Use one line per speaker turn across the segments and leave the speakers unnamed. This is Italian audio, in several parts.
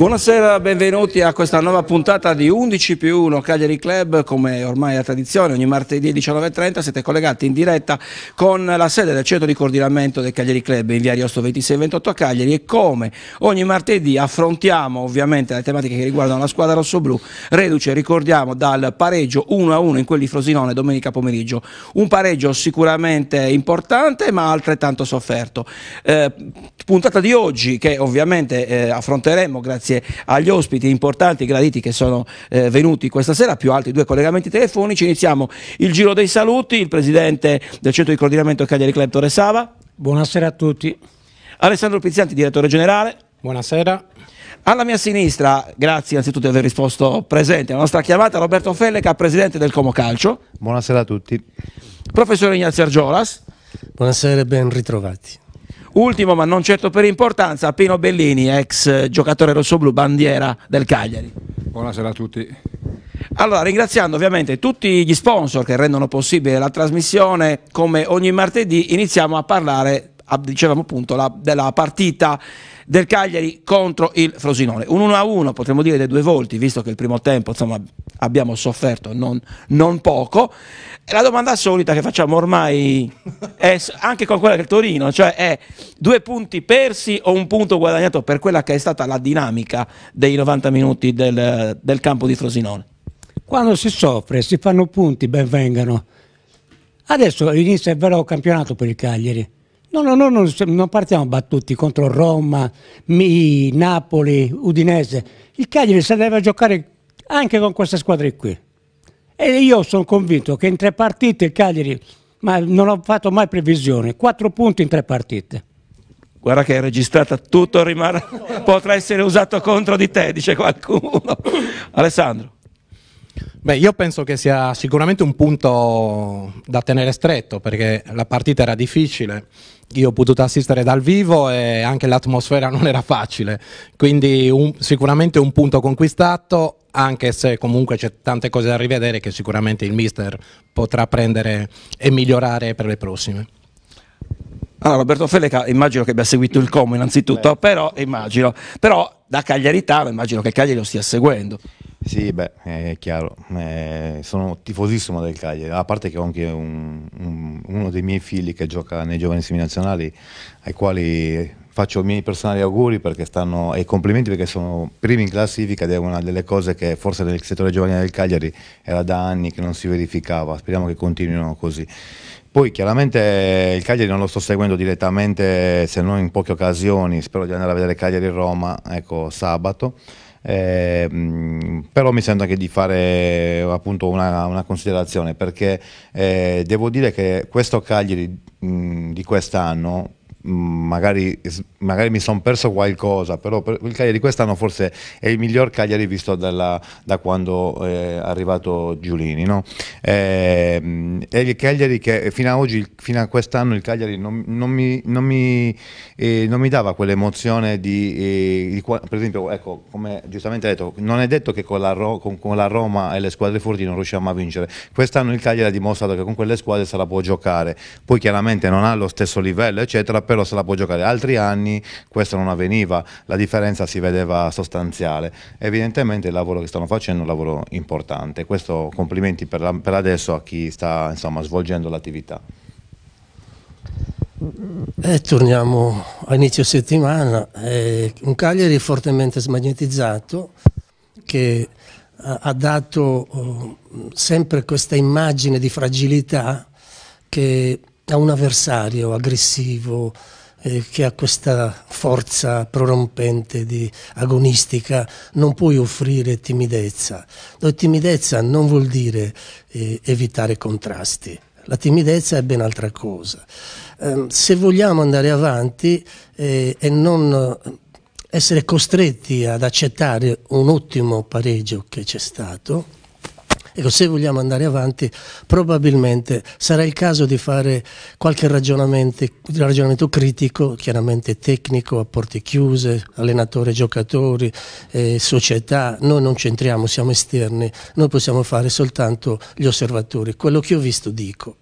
Buonasera, benvenuti a questa nuova puntata di 11 più 1 Cagliari Club, come ormai è tradizione, ogni martedì 19.30 siete collegati in diretta con la sede del centro di coordinamento del Cagliari Club in via Ariosto 2628 a Cagliari e come ogni martedì affrontiamo ovviamente le tematiche che riguardano la squadra rossoblù, reduce ricordiamo dal pareggio 1-1 in quelli Frosinone domenica pomeriggio, un pareggio sicuramente importante ma altrettanto sofferto. Eh, puntata di oggi che ovviamente eh, affronteremo grazie grazie agli ospiti importanti e graditi che sono eh, venuti questa sera, più altri due collegamenti telefonici. Iniziamo il giro dei saluti, il presidente del centro di coordinamento Cagliari Club Torre Sava. Buonasera a tutti. Alessandro Pizzanti, direttore generale. Buonasera. Alla mia sinistra, grazie anzitutto di aver risposto presente alla nostra chiamata, Roberto Felleca, presidente del Como Calcio. Buonasera a tutti. Professore Ignazio Argiolas.
Buonasera e ben ritrovati.
Ultimo ma non certo per importanza, Pino Bellini, ex giocatore rossoblu, bandiera del Cagliari. Buonasera a tutti. Allora, ringraziando ovviamente tutti gli sponsor che rendono possibile la trasmissione, come ogni martedì iniziamo a parlare, dicevamo appunto, della partita del Cagliari contro il Frosinone. Un 1-1 potremmo dire dei due volti, visto che il primo tempo insomma, abbiamo sofferto non, non poco. E la domanda solita che facciamo ormai anche con quella del Torino, cioè è due punti persi o un punto guadagnato per quella che è stata la dinamica dei 90 minuti del, del campo di Frosinone? Quando si
soffre, si fanno punti, ben vengano. Adesso inizia il vero campionato per il Cagliari No, no, no, no, non partiamo battuti contro Roma, Mi, Napoli, Udinese. Il Cagliari si deve giocare anche con queste squadre qui. E io sono convinto che in tre partite il Cagliari, ma non ho fatto mai previsione,
quattro punti in tre partite. Guarda che è registrata tutto, rimane, potrà essere usato contro di te, dice qualcuno. Alessandro. Beh, io
penso che sia sicuramente un punto da tenere stretto perché la partita era difficile, io ho potuto assistere dal vivo e anche l'atmosfera non era facile, quindi un, sicuramente un punto conquistato anche se comunque c'è tante cose da rivedere che sicuramente il mister potrà prendere e migliorare per le prossime.
Allora, Roberto Feleca immagino che abbia seguito il Como innanzitutto, però immagino, però da Cagliaritano immagino che Cagliari lo stia seguendo.
Sì, beh, è chiaro, eh, sono tifosissimo del Cagliari, a parte che ho anche un, un, uno dei miei figli che gioca nei giovani seminazionali, ai quali faccio i miei personali auguri stanno, e complimenti perché sono primi in classifica ed è una delle cose che forse nel settore giovanile del Cagliari era da anni che non si verificava, speriamo che continuino così. Poi chiaramente il Cagliari non lo sto seguendo direttamente se non in poche occasioni, spero di andare a vedere Cagliari-Roma ecco, sabato eh, però mi sembra anche di fare appunto una, una considerazione perché eh, devo dire che questo Cagliari mh, di quest'anno Magari, magari, mi sono perso qualcosa, però per il Cagliari quest'anno forse è il miglior Cagliari visto dalla, da quando è arrivato Giulini. No? Eh, è il Cagliari che fino a oggi, fino a quest'anno, il Cagliari non, non, mi, non, mi, eh, non mi, dava quell'emozione di, eh, di, per esempio, ecco, come giustamente hai detto, non è detto che con la, Ro, con, con la, Roma e le squadre forti non riusciamo a vincere. Quest'anno il Cagliari ha dimostrato che con quelle squadre se la può giocare. Poi chiaramente non ha lo stesso livello, eccetera però se la può giocare. Altri anni questo non avveniva, la differenza si vedeva sostanziale. Evidentemente il lavoro che stanno facendo è un lavoro importante, questo complimenti per, la, per adesso a chi sta insomma, svolgendo l'attività.
E eh, torniamo a inizio settimana, è eh, un Cagliari fortemente smagnetizzato che ha dato oh, sempre questa immagine di fragilità che a un avversario aggressivo eh, che ha questa forza prorompente di agonistica, non puoi offrire timidezza. No, timidezza non vuol dire eh, evitare contrasti. La timidezza è ben altra cosa. Eh, se vogliamo andare avanti eh, e non eh, essere costretti ad accettare un ottimo pareggio che c'è stato, Ecco, se vogliamo andare avanti, probabilmente sarà il caso di fare qualche ragionamento, ragionamento critico, chiaramente tecnico, a porte chiuse, allenatore, giocatori, eh, società. Noi non c'entriamo, siamo esterni, noi possiamo fare soltanto gli osservatori. Quello che ho visto dico.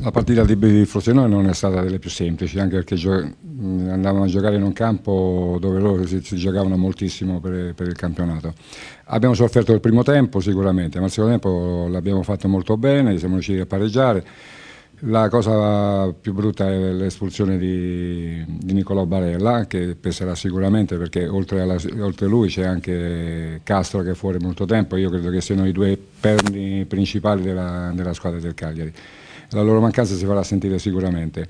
La partita di Frosinone non è stata delle più semplici, anche perché andavano a giocare in un campo dove loro si, si giocavano moltissimo per, per, il campionato. Abbiamo sofferto il primo tempo sicuramente, ma il secondo tempo l'abbiamo fatto molto bene, siamo riusciti a pareggiare. La cosa più brutta è l'espulsione di, di Niccolò Barella, che peserà sicuramente perché oltre, a lui c'è anche Castro che è fuori molto tempo. Io credo che siano i due perni principali della, della squadra del Cagliari. La loro mancanza si farà sentire sicuramente.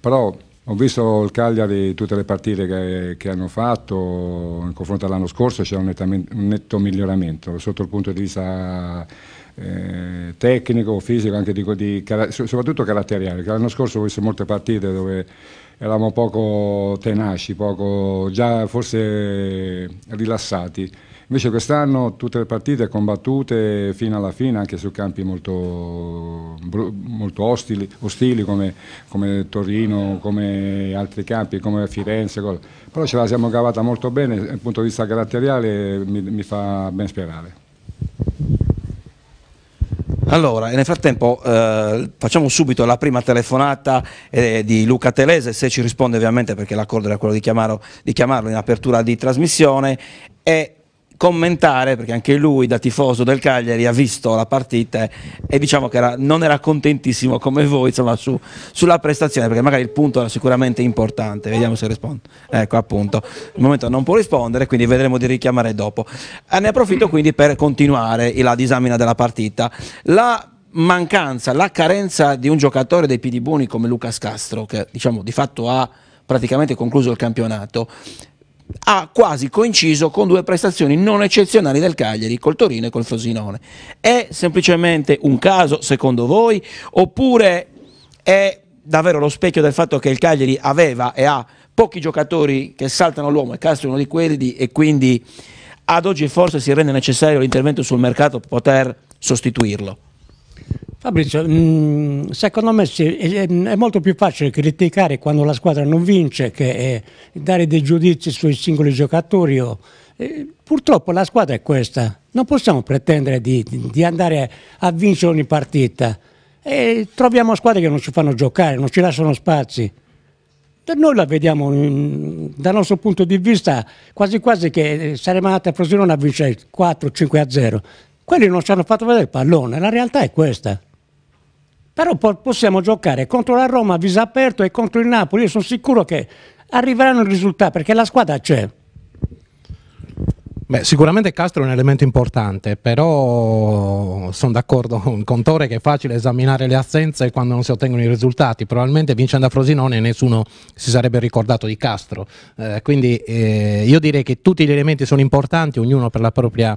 Però ho visto il Cagliari tutte le partite che, che hanno fatto, in confronto all'anno scorso c'è un, un, netto miglioramento sotto il punto di vista eh, tecnico, fisico, anche di, di, soprattutto caratteriale. L'anno scorso ho visto molte partite dove eravamo poco tenaci, poco, già forse rilassati. Invece quest'anno tutte le partite combattute fino alla fine, anche su campi molto, molto ostili, ostili come, come, Torino, come altri campi, come Firenze, però ce la siamo cavata molto bene, dal punto di vista caratteriale mi, mi fa ben sperare. Allora, nel frattempo eh,
facciamo subito la prima telefonata eh, di Luca Telese, se ci risponde ovviamente perché l'accordo era quello di, chiamarlo, di chiamarlo in apertura di trasmissione, e commentare, perché anche lui da tifoso del Cagliari ha visto la partita e, diciamo che era, non era contentissimo come voi insomma, su, sulla prestazione, perché magari il punto era sicuramente importante, vediamo se risponde. Ecco appunto, al momento non può rispondere, quindi vedremo di richiamare dopo. Eh, ne approfitto quindi per continuare la disamina della partita. La mancanza, la carenza di un giocatore dei Pidiboni come Lucas Castro, che diciamo di fatto ha praticamente concluso il campionato, ha quasi coinciso con due prestazioni non eccezionali del Cagliari, col Torino e col Frosinone. È semplicemente un caso, secondo voi, oppure è davvero lo specchio del fatto che il Cagliari aveva e ha pochi giocatori che saltano l'uomo e Castro è uno di quelli e quindi ad oggi forse si rende necessario l'intervento sul mercato per poter sostituirlo?
Fabrizio, mm, secondo me è molto più facile criticare quando la squadra non vince che eh, dare dei giudizi sui singoli giocatori. Eh, purtroppo la squadra è questa, non possiamo pretendere di, andare a vincere ogni partita. E troviamo squadre che non ci fanno giocare, non ci lasciano spazi. Noi la vediamo mm, dal nostro punto di vista quasi quasi che eh, saremmo andati a Frosinone a vincere 4-5 0. Quelli non ci hanno fatto vedere il pallone, la realtà è questa. Però possiamo giocare contro la Roma a viso aperto e contro il Napoli, io sono sicuro che arriveranno i risultati perché la squadra c'è.
Beh, sicuramente Castro è un elemento importante, però sono d'accordo con Tore che è facile esaminare le assenze quando non si ottengono i risultati. Probabilmente vincendo a Frosinone nessuno si sarebbe ricordato di Castro. Eh, quindi eh, io direi che tutti gli elementi sono importanti, ognuno per la propria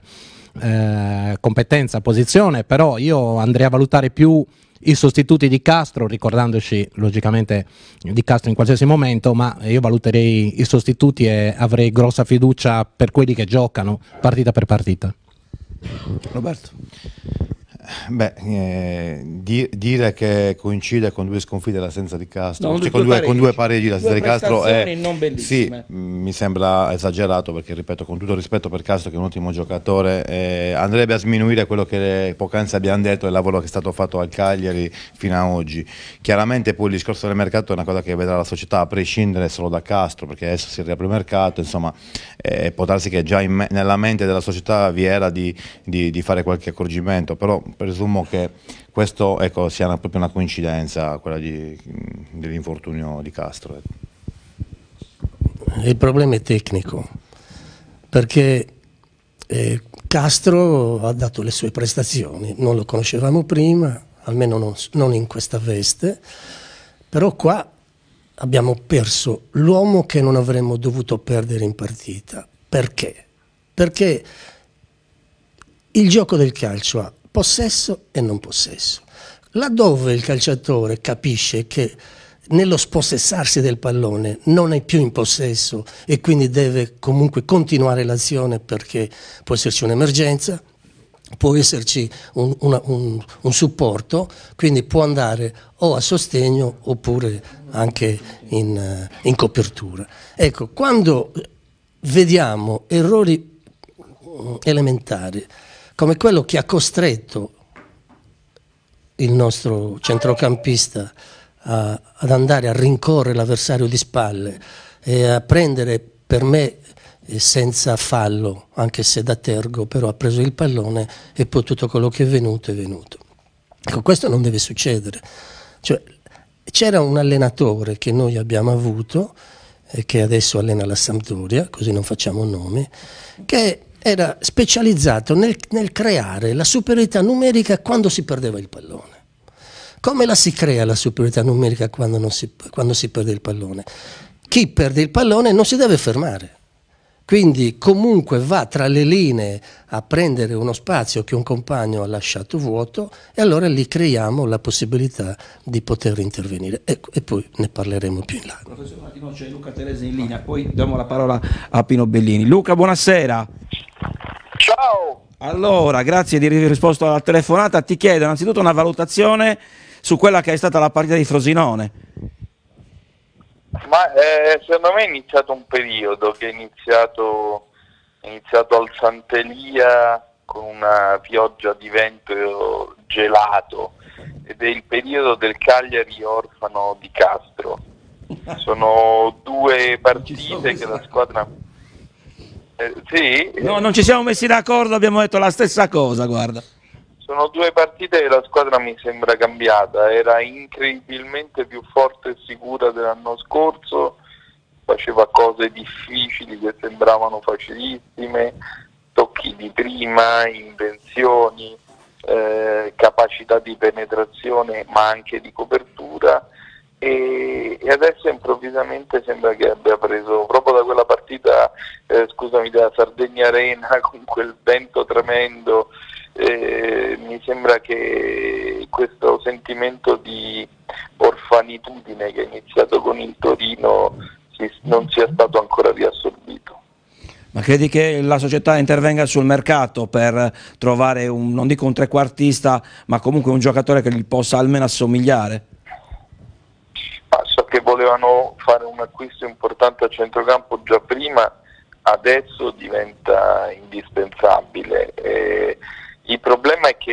eh, competenza, posizione, però io andrei a valutare più i sostituti di Castro, ricordandoci logicamente di Castro in qualsiasi momento, ma io valuterei i sostituti e avrei grossa fiducia per quelli che giocano partita per partita.
Roberto. Beh, eh, di, dire che coincide con due sconfitte l'assenza di Castro, no, cioè con, due, pareggi, con due pareggi l'assenza di Castro è eh, sì, mm, mi sembra esagerato perché ripeto con tutto rispetto per Castro che è un ottimo giocatore eh, andrebbe a sminuire quello che poc'anzi abbiamo detto e il lavoro che è stato fatto al Cagliari fino ad oggi. Chiaramente poi il discorso del mercato è una cosa che vedrà la società a prescindere solo da Castro perché adesso si riapre il mercato, insomma eh, può darsi che già in, nella mente della società vi era di, di, di fare qualche accorgimento, però presumo che questo ecco, sia una, proprio una coincidenza, quella dell'infortunio di Castro. Ecco.
Il problema è tecnico, perché eh, Castro ha dato le sue prestazioni, non lo conoscevamo prima, almeno non, non in questa veste, però qua abbiamo perso l'uomo che non avremmo dovuto perdere in partita. Perché? Perché il gioco del calcio ha possesso e non possesso. Laddove il calciatore capisce che nello spossessarsi del pallone non è più in possesso e quindi deve comunque continuare l'azione perché può esserci un'emergenza, può esserci un, una, un, un, supporto, quindi può andare o a sostegno oppure anche in, eh, in copertura. Ecco, quando vediamo errori mm, elementari, come quello che ha costretto il nostro centrocampista a, ad andare a rincorrere l'avversario di spalle e a prendere per me eh, senza fallo, anche se da tergo, però ha preso il pallone e poi tutto quello che è venuto è venuto. Ecco, questo non deve succedere. Cioè, c'era un allenatore che noi abbiamo avuto, eh, che adesso allena la Sampdoria, così non facciamo nomi, che era specializzato nel, nel creare la superiorità numerica quando si perdeva il pallone. Come la si crea la superiorità numerica quando si, quando si perde il pallone? Chi perde il pallone non si deve fermare quindi comunque va tra le linee a prendere uno spazio che un compagno ha lasciato vuoto e allora lì creiamo la possibilità
di poter intervenire. E, e poi ne parleremo più in là. Professor Martino, c'è Luca Teresa in linea, poi diamo la parola a Pino Bellini. Luca, buonasera. Ciao. Allora, grazie di aver risposto alla telefonata. Ti chiedo innanzitutto una valutazione su quella che è stata la partita di Frosinone.
Ma eh, secondo me è iniziato un periodo che è iniziato, è iniziato al Santelia con una pioggia di vento gelato ed è il periodo del Cagliari orfano di Castro. Sono due partite che la squadra... Eh, sì? No, non ci
siamo messi d'accordo, abbiamo detto la stessa cosa, guarda.
Sono due partite e la squadra mi sembra cambiata, era incredibilmente più forte e sicura dell'anno scorso, faceva cose difficili che sembravano facilissime, tocchi di prima, invenzioni, eh, capacità di penetrazione ma anche di copertura e, e, adesso improvvisamente sembra che abbia preso proprio da quella partita, eh, scusami, della Sardegna Arena con quel vento tremendo eh, mi sembra che questo sentimento di orfanitudine che è iniziato con il Torino si, non sia stato ancora riassorbito.
Ma credi che la società intervenga sul mercato per trovare un, non dico un trequartista, ma comunque un giocatore che gli possa almeno assomigliare? Ma so che
volevano fare un acquisto importante a centrocampo già prima, adesso diventa indispensabile. Eh, il problema è che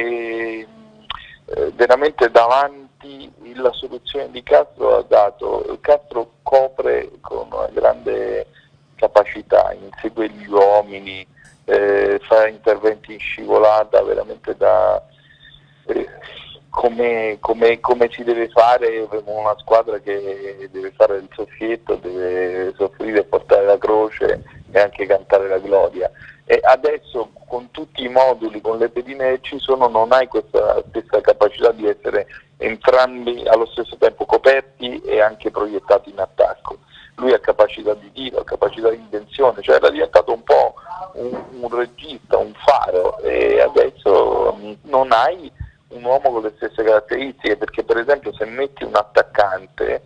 eh, veramente davanti la soluzione di Castro ha dato, Castro copre con una grande capacità, insegue gli uomini, eh, fa interventi in scivolata veramente da... Eh, come, si deve fare con una squadra che deve fare il soffietto, deve soffrire, portare la croce e anche cantare la gloria. E adesso con tutti i moduli, con le pedine che ci sono, non hai questa stessa capacità di essere entrambi allo stesso tempo coperti e anche proiettati in attacco. Lui ha capacità di tiro, ha capacità di invenzione, cioè era diventato un po' un, un regista, un faro e adesso non hai un uomo con le stesse caratteristiche perché per esempio se metti un attaccante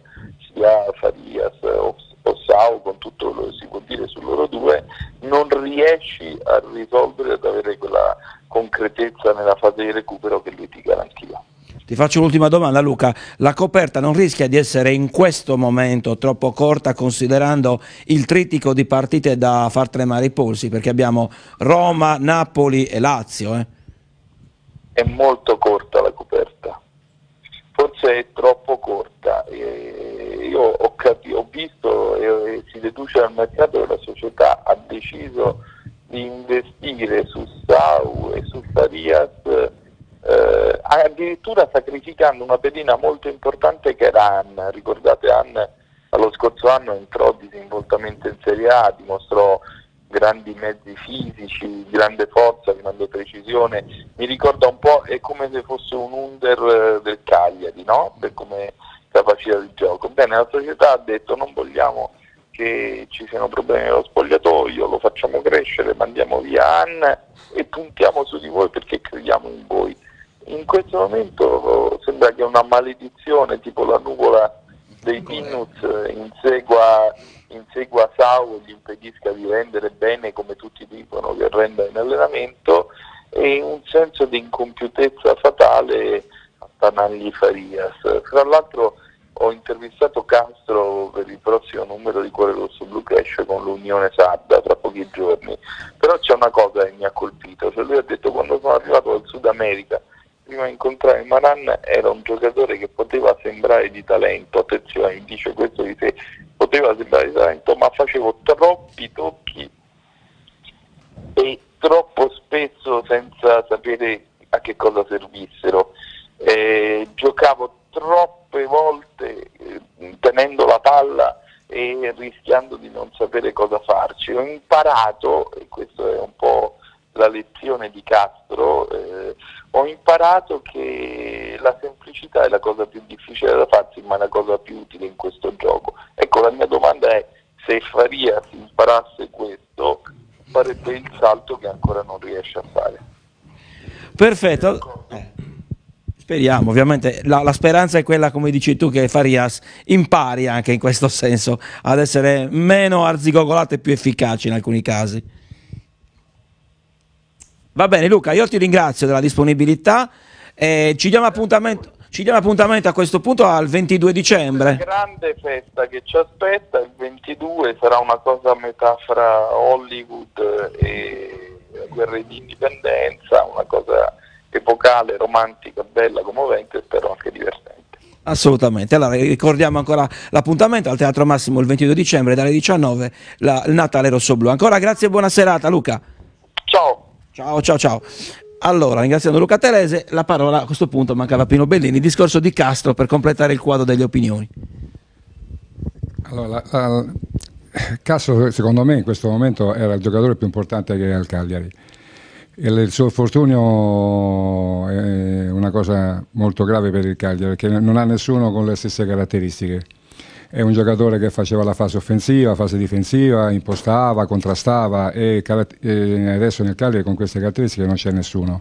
sia Farias o Bossau, con tutto quello che si può dire su loro due, non riesci a risolvere ad avere quella concretezza nella fase di recupero che lui ti
garantiva. Ti faccio l'ultima domanda Luca, la coperta non rischia di essere in questo momento troppo corta considerando il tritico di partite da far tremare i polsi perché abbiamo Roma, Napoli e Lazio? Eh? È molto corta la coperta, forse è troppo corta. E io ho,
capito, ho visto e, e si deduce dal mercato che la società ha deciso di investire su Sau e su Farias eh, addirittura sacrificando una pedina molto importante che era Ann, ricordate Ann allo scorso anno entrò disinvoltamente in Serie A, dimostrò grandi mezzi fisici, grande forza, grande precisione, mi ricorda un po' è come se fosse un under eh, del Cagliari, no? Come, capacità di gioco. Bene, la società ha detto non vogliamo che ci siano problemi nello spogliatoio, lo facciamo crescere, mandiamo via Anne e puntiamo su di voi perché crediamo in voi. In questo momento eh, sembra che una maledizione tipo la nuvola dei Peanuts eh, insegua, insegua Sau e gli impedisca di rendere bene come tutti dicono che renda in allenamento e un senso di incompiutezza fatale Panagli Farias. Tra l'altro ho intervistato Castro per il prossimo numero di Cuore Rosso Blu che esce con l'Unione Sarda tra pochi giorni, però c'è una cosa che mi ha colpito, cioè lui ha detto quando sono arrivato dal Sud America prima di incontrare Maran era un giocatore che poteva sembrare di talento, attenzione mi dice questo di sé, poteva sembrare di talento ma facevo troppi tocchi e troppo spesso senza sapere a che cosa servissero eh, giocavo troppe volte eh, tenendo la palla e rischiando di non sapere cosa farci. Ho imparato, e questa è un po' la lezione di Castro, eh, ho imparato che la semplicità è la cosa più difficile da farsi, ma è la cosa più utile in questo gioco. Ecco, la mia domanda è se Faria si imparasse questo, farebbe il salto che ancora non riesce a fare.
Perfetto. Eh. Speriamo, ovviamente la, la, speranza è quella, come dici tu, che Farias impari anche in questo senso ad essere meno arzigogolato e più efficace in alcuni casi. Va bene Luca, io ti ringrazio della disponibilità e ci diamo appuntamento, ci diamo appuntamento a questo punto al 22 dicembre. La
grande festa che ci aspetta, il 22 sarà una cosa a metà fra Hollywood e guerre di indipendenza, una cosa epocale, romantica, bella, commovente e spero anche divertente.
Assolutamente, allora ricordiamo ancora l'appuntamento al Teatro Massimo il 22 dicembre dalle 19 la, il Natale Rosso Blu. Ancora grazie e buona serata Luca. Ciao. Ciao ciao ciao. Allora, ringraziando Luca Terese, la parola a questo punto mancava Pino Bellini, discorso di Castro per completare il quadro delle opinioni.
Allora, la, Castro secondo me in questo momento era il giocatore più importante che era il Cagliari il suo infortunio è una cosa molto grave per il Cagliari perché non ha nessuno con le stesse caratteristiche. È un giocatore che faceva la fase offensiva, fase difensiva, impostava, contrastava e adesso nel Cagliari con queste caratteristiche non c'è nessuno.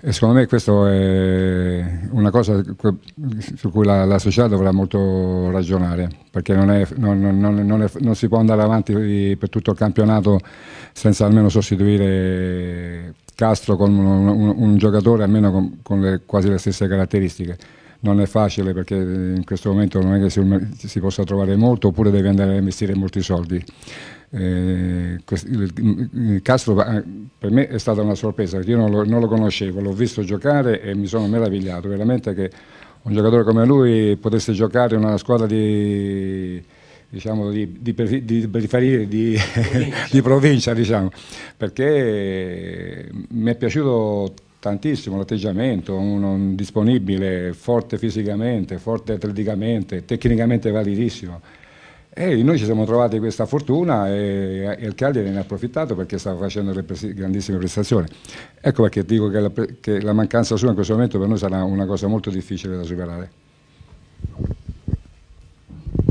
E secondo me questa è una cosa su cui la, la società dovrà molto ragionare, perché non, è, non, non, è, non, si può andare avanti per tutto il campionato senza almeno sostituire Castro con un, un, un giocatore almeno con, con le, quasi le stesse caratteristiche. Non è facile perché in questo momento non è che si, si possa trovare molto oppure devi andare a investire molti soldi. Eh, Castro eh, per me è stata una sorpresa, io non lo, non lo conoscevo, l'ho visto giocare e mi sono meravigliato veramente che un giocatore come lui potesse giocare in una squadra di, diciamo, di, di, periferie, di, di, provincia, diciamo, perché mi è piaciuto tantissimo l'atteggiamento, uno un disponibile, forte fisicamente, forte atleticamente, tecnicamente validissimo. E noi ci siamo trovati questa fortuna e, e il Cagliari ne ha approfittato perché stava facendo le presi, grandissime prestazioni. Ecco perché dico che la, che la mancanza sua in questo momento per noi sarà una cosa molto difficile da superare.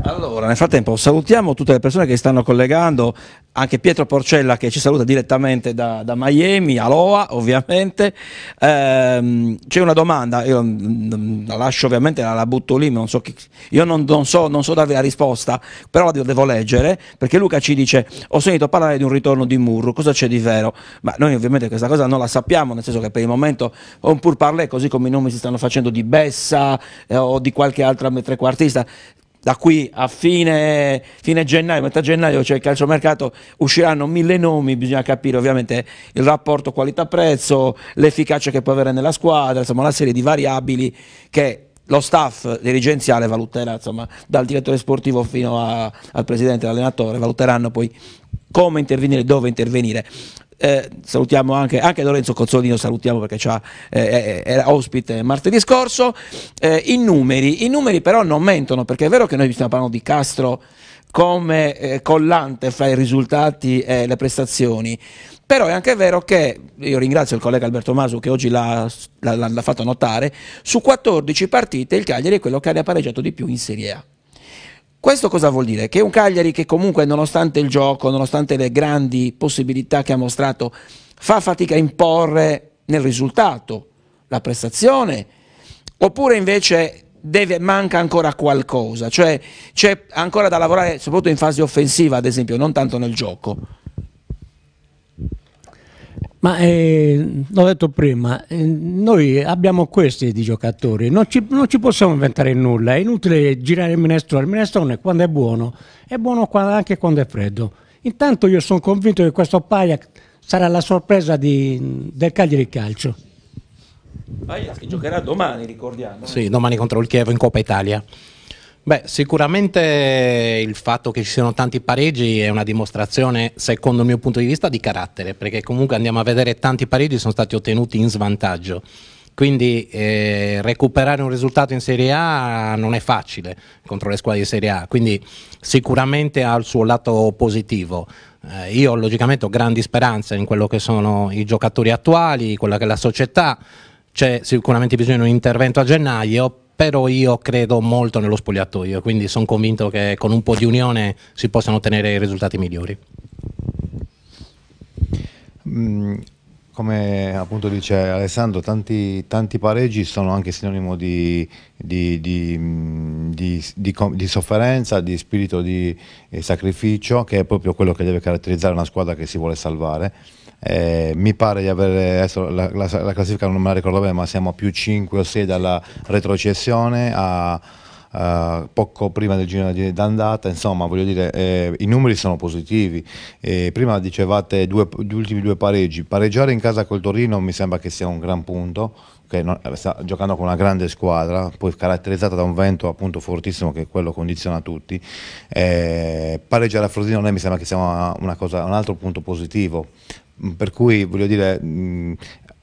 Allora, nel frattempo salutiamo tutte le persone che si stanno
collegando, anche Pietro Porcella che ci saluta direttamente da, da Miami, Aloha ovviamente. Ehm, c'è una domanda, io mm, mm, la lascio ovviamente, la, la butto lì, non so chi, io non, non, so, non, so, darvi la risposta, però la devo leggere, perché Luca ci dice, ho sentito parlare di un ritorno di Murru, cosa c'è di vero? Ma noi ovviamente questa cosa non la sappiamo, nel senso che per il momento un pur parlè, così come i nomi si stanno facendo di Bessa eh, o di qualche altra trequartista, da qui a fine, fine, gennaio, metà gennaio c'è cioè il calciomercato, usciranno mille nomi, bisogna capire ovviamente il rapporto qualità-prezzo, l'efficacia che può avere nella squadra, insomma una serie di variabili che lo staff dirigenziale valuterà, insomma, dal direttore sportivo fino a, al presidente, all'allenatore, valuteranno poi come intervenire, dove intervenire eh, salutiamo anche, anche, Lorenzo Cozzolino, salutiamo perché eh, era ospite martedì scorso, eh, i, numeri, i numeri però non mentono perché è vero che noi stiamo parlando di Castro come eh, collante fra i risultati e le prestazioni, però è anche vero che, io ringrazio il collega Alberto Masu che oggi l'ha, fatto notare, su 14 partite il Cagliari è quello che ha pareggiato di più in Serie A. Questo cosa vuol dire? Che un Cagliari che comunque nonostante il gioco, nonostante le grandi possibilità che ha mostrato, fa fatica a imporre nel risultato la prestazione, oppure invece deve, manca ancora qualcosa, cioè c'è ancora da lavorare soprattutto in fase offensiva ad esempio, non tanto nel gioco.
Ma eh, l'ho detto prima, eh, noi abbiamo questi di giocatori, non ci, non ci, possiamo inventare nulla, è inutile girare il minestrone, il minestrone quando è buono, è buono quando, anche quando è freddo. Intanto io sono convinto che questo Paia sarà la sorpresa di, del Cagliari Calcio.
Paia che giocherà domani, ricordiamo.
Sì, domani contro il Chievo in Coppa Italia. Beh, sicuramente il fatto che ci siano tanti pareggi è una dimostrazione, secondo il mio punto di vista, di carattere, perché comunque andiamo a vedere tanti pareggi sono stati ottenuti in svantaggio. Quindi eh, recuperare un risultato in Serie A non è facile contro le squadre di Serie A, quindi sicuramente ha il suo lato positivo. Eh, io logicamente ho grandi speranze in quello che sono i giocatori attuali, quella che è la società, c'è sicuramente bisogno di un intervento a gennaio, però io credo molto nello spogliatoio, quindi sono convinto che con un po' di unione si possano ottenere i risultati migliori.
Mm, come appunto dice Alessandro, tanti, tanti, pareggi sono anche sinonimo di, di, di, mm, di sofferenza, di spirito di eh, sacrificio, che è proprio quello che deve caratterizzare una squadra che si vuole salvare. Eh, mi pare di avere adesso la, la, la, classifica non me la ricordo bene, ma siamo a più 5 o 6 dalla retrocessione a, a poco prima del giro d'andata, insomma voglio dire eh, i numeri sono positivi, eh, prima dicevate due, gli ultimi due pareggi, pareggiare in casa col Torino mi sembra che sia un gran punto, che non, sta giocando con una grande squadra, poi caratterizzata da un vento appunto fortissimo che quello condiziona tutti, eh, pareggiare a Frosinone mi sembra che sia una, una cosa, un altro punto positivo, per cui voglio dire, mh, mm,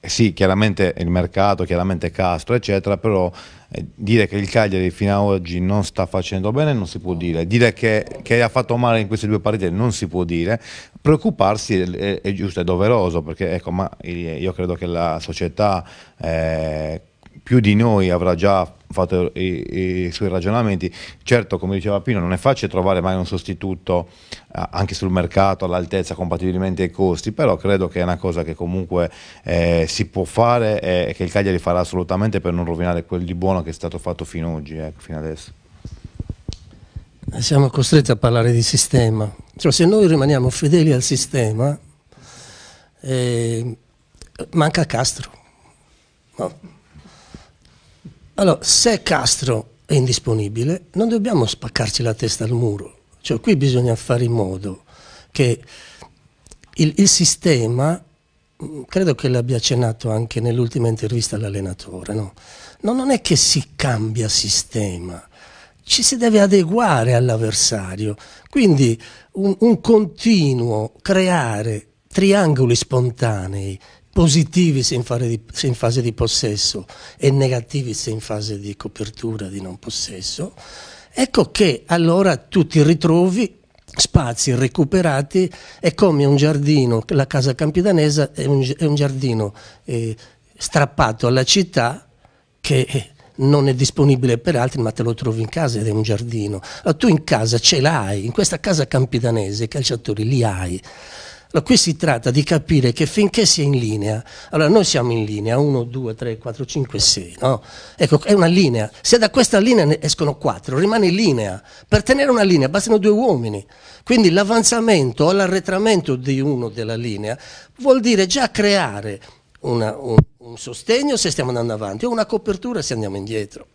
sì, chiaramente il mercato, chiaramente Castro, eccetera, però eh, dire che il Cagliari fino ad oggi non sta facendo bene non si può dire, dire che, che ha fatto male in queste due partite non si può dire, preoccuparsi è, è, è giusto, è doveroso, perché ecco, ma eh, io credo che la società... Eh, più di noi avrà già fatto i, i, suoi ragionamenti. Certo, come diceva Pino, non è facile trovare mai un sostituto eh, anche sul mercato all'altezza compatibilmente ai costi, però credo che è una cosa che comunque eh, si può fare e che il Cagliari farà assolutamente per non rovinare quel di buono che è stato fatto fino ad oggi, eh, fino adesso.
Siamo costretti a parlare di sistema, cioè, se noi rimaniamo fedeli al sistema eh, manca Castro. No? Allora, se Castro è indisponibile, non dobbiamo spaccarci la testa al muro. Cioè, qui bisogna fare in modo che il, il sistema, mm, credo che l'abbia accennato anche nell'ultima intervista all'allenatore, no? no? non è che si cambia sistema, ci si deve adeguare all'avversario. Quindi un, un continuo creare triangoli spontanei positivi se in, di, se in, fase di possesso e negativi se in fase di copertura di non possesso, ecco che allora tu ti ritrovi spazi recuperati, è come un giardino, la casa campidanesa è un, è un giardino eh, strappato alla città che non è disponibile per altri ma te lo trovi in casa ed è un giardino. Allora, tu in casa ce l'hai, in questa casa campidanese i calciatori li hai. No, qui si tratta di capire che finché si è in linea, allora noi siamo in linea, 1, 2, 3, 4, 5, 6, no? Ecco, è una linea, se da questa linea ne escono 4, rimane in linea, per tenere una linea bastano due uomini, quindi l'avanzamento o l'arretramento di uno della linea vuol dire già creare una, un, un sostegno se stiamo andando avanti o una copertura se andiamo indietro.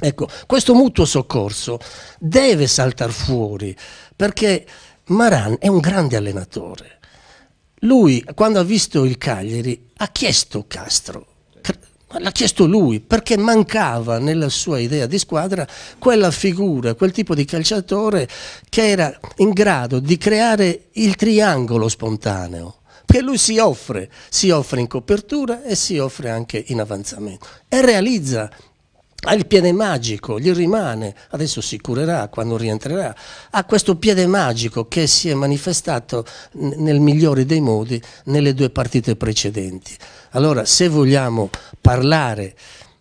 Ecco, questo mutuo soccorso deve saltare fuori perché Maran è un grande allenatore lui, quando ha visto il Cagliari, ha chiesto Castro, l'ha chiesto lui perché mancava nella sua idea di squadra quella figura, quel tipo di calciatore che era in grado di creare il triangolo spontaneo. che lui si offre, si offre in copertura e si offre anche in avanzamento e realizza ha ah, il piede magico, gli rimane, adesso si curerà quando rientrerà, ha questo piede magico che si è manifestato nel migliore dei modi nelle due partite precedenti. Allora se vogliamo parlare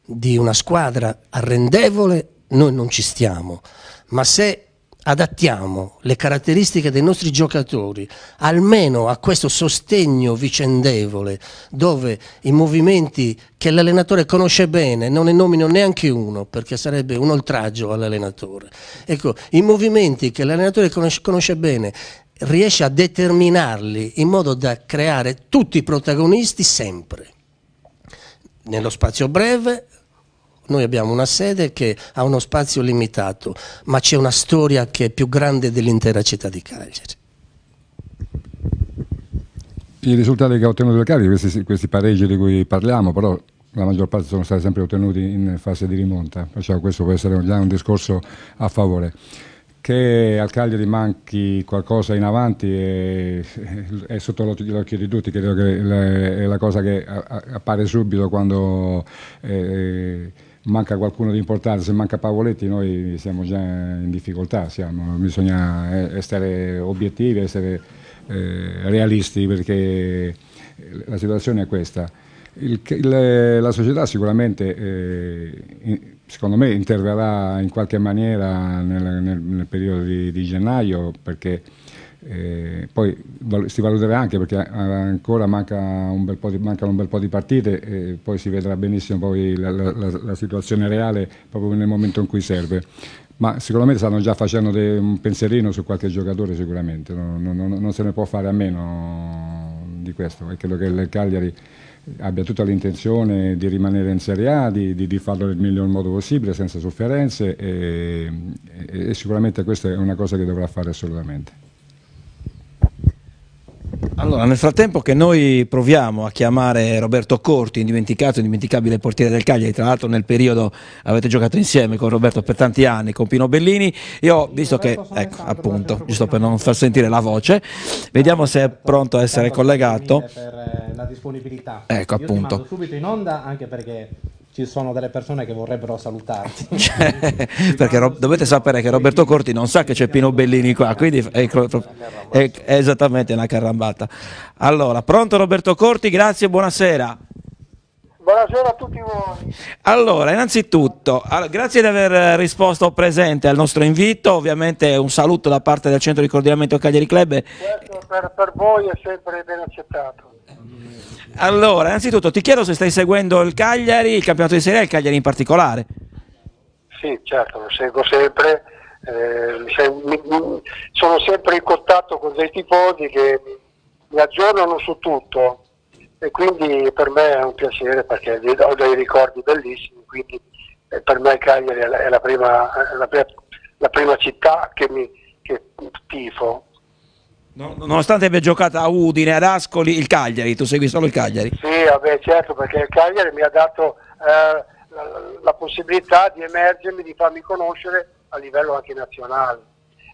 di una squadra arrendevole, noi non ci stiamo, ma se adattiamo le caratteristiche dei nostri giocatori almeno a questo sostegno vicendevole dove i movimenti che l'allenatore conosce bene, non ne nomino neanche uno perché sarebbe un oltraggio all'allenatore, ecco i movimenti che l'allenatore conosce bene riesce a determinarli in modo da creare tutti i protagonisti sempre nello spazio breve, noi abbiamo una sede che ha uno spazio limitato, ma c'è una storia che è più grande dell'intera città di Cagliari.
I risultati che ha ottenuto il Cagliari, questi, questi pareggi di cui parliamo, però la maggior parte sono stati sempre ottenuti in fase di rimonta, perciò questo può essere già un discorso a favore. Che al Cagliari manchi qualcosa in avanti è, è sotto occhi di tutti, credo che è la cosa che appare subito quando... Eh, manca qualcuno di importante, se manca Pavoletti noi siamo già in difficoltà, siamo, bisogna eh, essere obiettivi, essere eh, realisti perché eh, la situazione è questa. Il, il, eh, la società sicuramente, eh, in, secondo me, interverrà in qualche maniera nel, nel, nel periodo di, di, gennaio perché eh, poi val si valuterà anche perché ancora manca un bel po di, mancano un bel po' di partite e poi si vedrà benissimo poi la, la, la, la situazione reale proprio nel momento in cui serve. Ma sicuramente stanno già facendo un pensierino su qualche giocatore sicuramente, non, non, non, se ne può fare a meno di questo e credo che il Cagliari abbia tutta l'intenzione di rimanere in Serie A, di, di, di, farlo nel miglior modo possibile, senza sofferenze e, e, e sicuramente questa è una cosa che dovrà fare assolutamente. Allora, nel frattempo che noi proviamo a chiamare Roberto Corti,
indimenticato, indimenticabile portiere del Cagliari, tra l'altro nel periodo avete giocato insieme con Roberto per tanti anni, con Pino Bellini, io ho visto che, ecco, appunto, giusto per non far sentire la voce, vediamo se è pronto a essere collegato.
Per eh, la disponibilità.
Ecco, appunto.
subito in onda anche perché ci sono delle persone che vorrebbero salutarti. Cioè,
perché ro- dovete sapere che Roberto Corti non sa che c'è Pino Bellini qua, quindi è, è, è esattamente una carambata. Allora, pronto Roberto Corti, grazie e buonasera.
Buonasera a tutti voi.
Allora, innanzitutto, grazie di aver risposto presente al nostro invito, ovviamente un saluto da parte del Centro di Coordinamento Cagliari Club. Questo
per, per voi è sempre ben accettato.
Allora, innanzitutto ti chiedo se stai seguendo il Cagliari, il campionato di Serie A e il Cagliari in particolare.
Sì, certo, lo seguo sempre. Eh, sono sempre in contatto con dei tifosi che mi aggiornano su tutto e quindi per me è un piacere perché ho dei ricordi bellissimi, quindi eh, per me Cagliari è la, prima, la, prima, la prima, città che, mi, che tifo
No,
nonostante abbia giocato a Udine, ad Ascoli, il Cagliari, tu segui solo il Cagliari?
Sì, vabbè, certo, perché il Cagliari mi ha dato eh, la, la, possibilità di emergermi, di farmi conoscere a livello anche nazionale.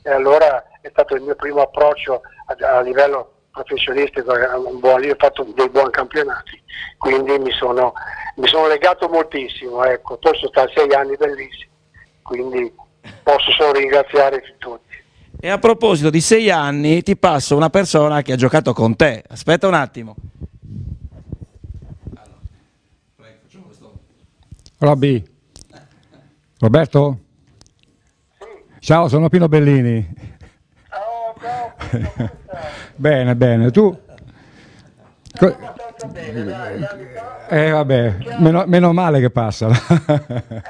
E allora è stato il mio primo approccio a, a livello professionistico, eh, buon, ho fatto dei buoni campionati, quindi mi sono, mi sono legato moltissimo, ecco. poi sono stati sei anni bellissimi, quindi posso solo ringraziare tutti.
E a proposito di sei anni, ti passo una persona che ha giocato con te. Aspetta un attimo.
Robby. Roberto? Ciao, sono Pino Bellini. Oh, ciao, ciao. bene, bene. Tu? Co-
bene, dai, dai,
eh vabbè, meno, meno, male che passa.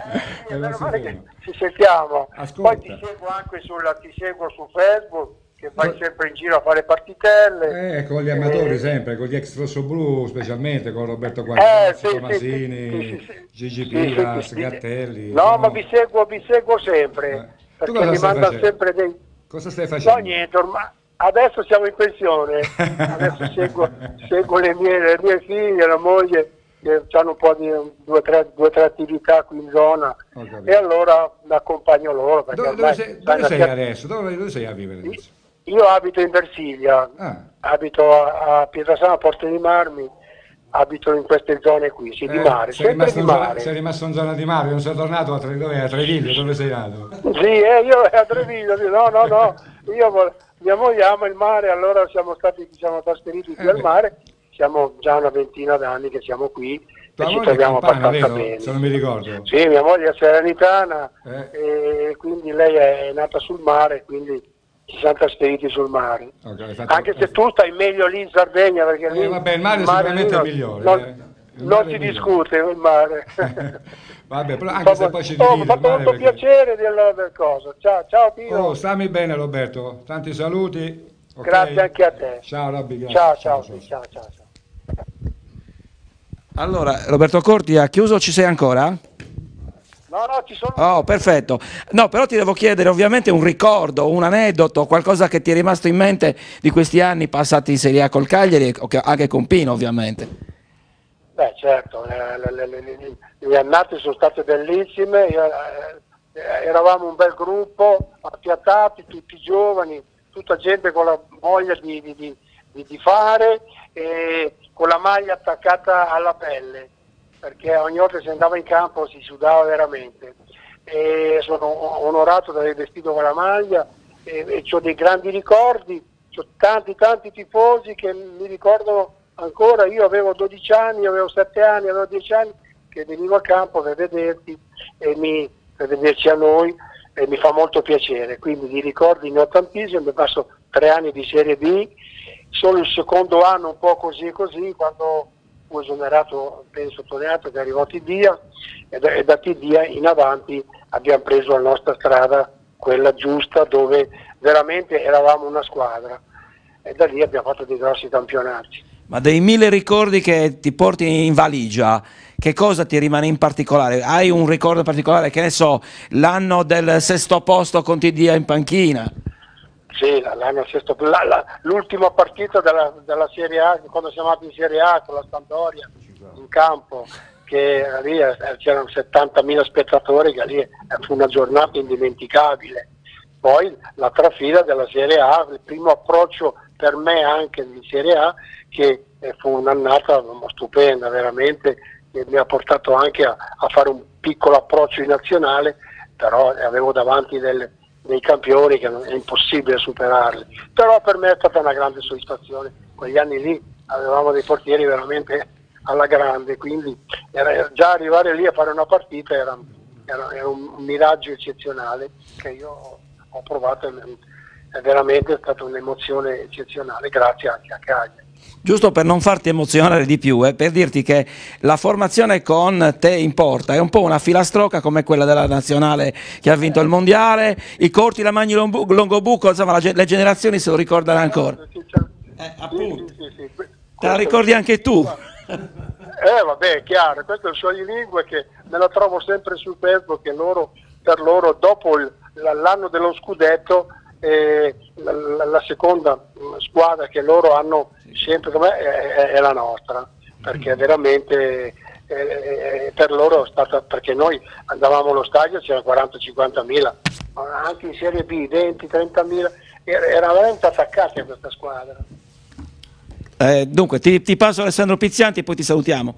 Eh, meno male che ci sentiamo.
Ascolta. Poi ti
seguo anche sulla, ti seguo su Facebook che vai sempre in giro a fare partitelle.
Eh, con gli amatori eh, sempre, con gli ex rosso blu specialmente, con Roberto Guardazzi, eh, sì, Tomasini, sì, sì, Gigi Piras, Gattelli. No, no, ma vi
seguo, vi seguo sempre, eh. perché mi manda sempre dei... Cosa stai facendo? No, niente, ormai... Adesso siamo in pensione, adesso seguo, seguo le, mie, le mie figlie, la moglie, che hanno un po' di due o tre, tre, attività qui in zona e allora l'accompagno loro. Do, dove, sei, dove sei adesso? Dove, dove,
sei a vivere adesso?
Io, abito in Versilia, ah. abito a, a Pietrasana, a Porto di Marmi, abito in queste zone qui, sì, eh, di mare, sei rimasto, di mare. Zona, sei
rimasto in zona di mare, non sei tornato a, dove, a Treviglio, dove sei nato?
sì, eh, io a Treviglio, no, no, no, io, mia moglie ama il mare, allora siamo stati, ci trasferiti eh, qui eh, al mare siamo già una ventina d'anni che siamo qui
Tua e ci troviamo campana, abbastanza vero? bene. Se non mi ricordo. Sì,
mia moglie è serenitana
eh.
e quindi lei è nata sul mare, quindi ci siamo trasferiti sul mare. Okay, Anche se tu stai meglio lì in Sardegna perché eh, lì, vabbè, il mare, è sicuramente è migliore. Non, eh. non si discute
il mare. vabbè, però anche se poi ci divide, oh, Mi fa molto perché...
piacere del, del coso. Ciao, ciao Pino. Oh,
stammi bene Roberto, tanti saluti. Okay. Grazie anche a te. Ciao Robby, grazie. Ciao,
ciao, ciao. ciao, ciao. ciao
allora,
Roberto Corti ha chiuso, ci sei ancora? No, no, ci sono. Oh, perfetto. No, però ti devo chiedere ovviamente un ricordo, un aneddoto, qualcosa che ti è rimasto in mente di questi anni passati in Serie A col Cagliari e anche con Pino, ovviamente.
Beh, certo, le, le, le, le annate sono state bellissime, eh, eravamo un bel gruppo, appiattati, tutti giovani, tutta gente con la voglia di, di, di, di fare e con la maglia attaccata alla pelle, perché ogni volta che si andava in campo si sudava veramente. E sono onorato di aver vestito quella maglia e, e ho dei grandi ricordi, ho tanti tanti tifosi che mi ricordano ancora, io avevo 12 anni, avevo 7 anni, avevo 10 anni, che venivo a campo per vederti e mi, per vederci a noi e mi fa molto piacere, quindi di ricordi ne ho tantissimi, mi passo tre anni di Serie B solo il secondo anno un po' così e così, quando fu esonerato, ben sottolineato, che arrivò Tidia e da, e da Tidia in avanti abbiamo preso la nostra strada, quella giusta, dove veramente eravamo una squadra e da lì abbiamo fatto dei grossi campionati.
Ma dei mille ricordi che ti porti in valigia, che cosa ti rimane in particolare? Hai un ricordo particolare, che ne so, l'anno del sesto posto con Tidia in panchina?
Sì, l'anno sesto, la, la, l'ultima partita della, della, Serie A, quando siamo andati in Serie A con la Sampdoria in campo, che lì eh, eh, c'erano 70.000 spettatori, che lì eh, fu una giornata indimenticabile. Poi la trafila della Serie A, il primo approccio per me anche in Serie A, che fu un'annata stupenda veramente, che mi ha portato anche a, a fare un piccolo approccio in nazionale, però avevo davanti delle dei campioni che è impossibile superarli. Però per me è stata una grande soddisfazione. Quegli anni lì avevamo dei portieri veramente alla grande, quindi era, già arrivare lì a fare una partita era, era, era un miraggio eccezionale che io ho provato, è veramente stata un'emozione eccezionale, grazie anche a Cagliari
giusto per non farti emozionare di più, eh, per dirti che la formazione con te in porta è un po' una filastroca come quella della nazionale che ha vinto il mondiale, i corti la Magni Longobuco, insomma ge le generazioni se lo ricordano ancora.
Eh, appunto.
Te la ricordi anche tu.
Eh vabbè, è chiaro, questo è il suo di scioglilingua che me la trovo sempre sul Facebook che loro, per loro dopo l'anno dello scudetto eh, la, la, seconda mm, squadra che loro hanno sempre come è, è la nostra, perché mm-hmm. veramente eh, eh, per loro è stata, perché noi andavamo allo stadio c'era 40-50 mila, ma anche in Serie B 20-30 mila, erano veramente attaccati a questa squadra.
Eh, dunque, ti, ti, passo Alessandro Pizzianti e poi ti salutiamo.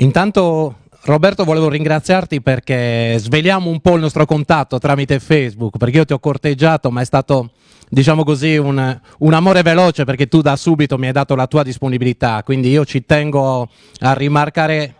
Intanto Roberto, volevo ringraziarti perché sveliamo un po' il nostro contatto tramite Facebook, perché io ti ho corteggiato, ma è stato, diciamo così, un, un, amore veloce perché tu da subito mi hai dato la tua disponibilità, quindi io ci tengo a rimarcare...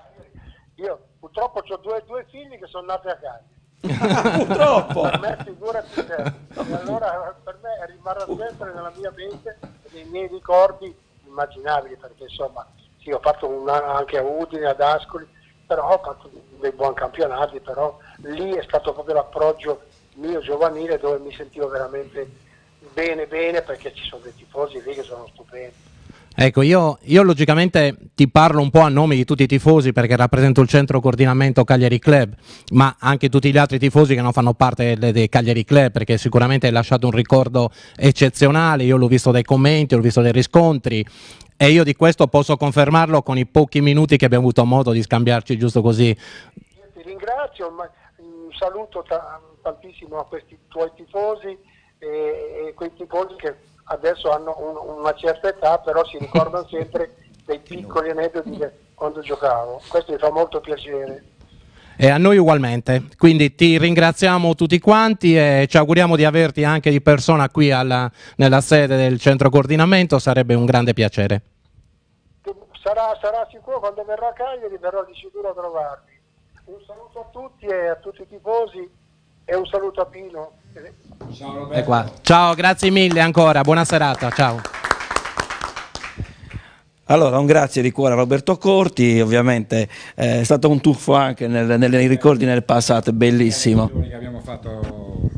Io purtroppo ho due,
due figli che sono nati a casa. purtroppo!
Per me figurati te. E allora per me rimarrà sempre nella mia mente nei miei ricordi immaginabili, perché insomma, sì, ho fatto una, anche a Udine, ad Ascoli, però ho fatto dei buoni campionati, però lì è stato proprio l'approccio mio giovanile dove mi sentivo veramente bene bene perché ci sono dei tifosi lì che sono stupendi
Ecco, io, io, logicamente ti parlo un po' a nome di tutti i tifosi perché rappresento il centro coordinamento Cagliari Club, ma anche tutti gli altri tifosi che non fanno parte dei Cagliari Club perché sicuramente hai lasciato un ricordo eccezionale, io l'ho visto dai commenti, l'ho visto dai riscontri e io di questo posso confermarlo con i pochi minuti che abbiamo avuto modo di scambiarci giusto così. Io ti ringrazio, un mm, saluto tantissimo a questi
tuoi tifosi e, e quei tifosi che adesso hanno un, una certa età, però si ricordano sempre dei piccoli aneddoti di quando giocavo. Questo mi fa molto piacere.
E a noi ugualmente, quindi ti ringraziamo tutti quanti e ci auguriamo di averti anche di persona qui alla, nella sede del centro coordinamento, sarebbe un grande piacere. Sarà,
sarà sicuro quando verrà a Cagliari, verrò di sicuro a trovarvi. Un saluto a tutti e a tutti i tifosi e un saluto a Pino.
Ciao Roberto. Ciao, grazie mille ancora, buona serata, ciao.
Allora, un grazie di cuore a Roberto Corti, ovviamente
eh, è stato un
tuffo anche nel, nel, nei ricordi nel passato, è bellissimo.
Fatto,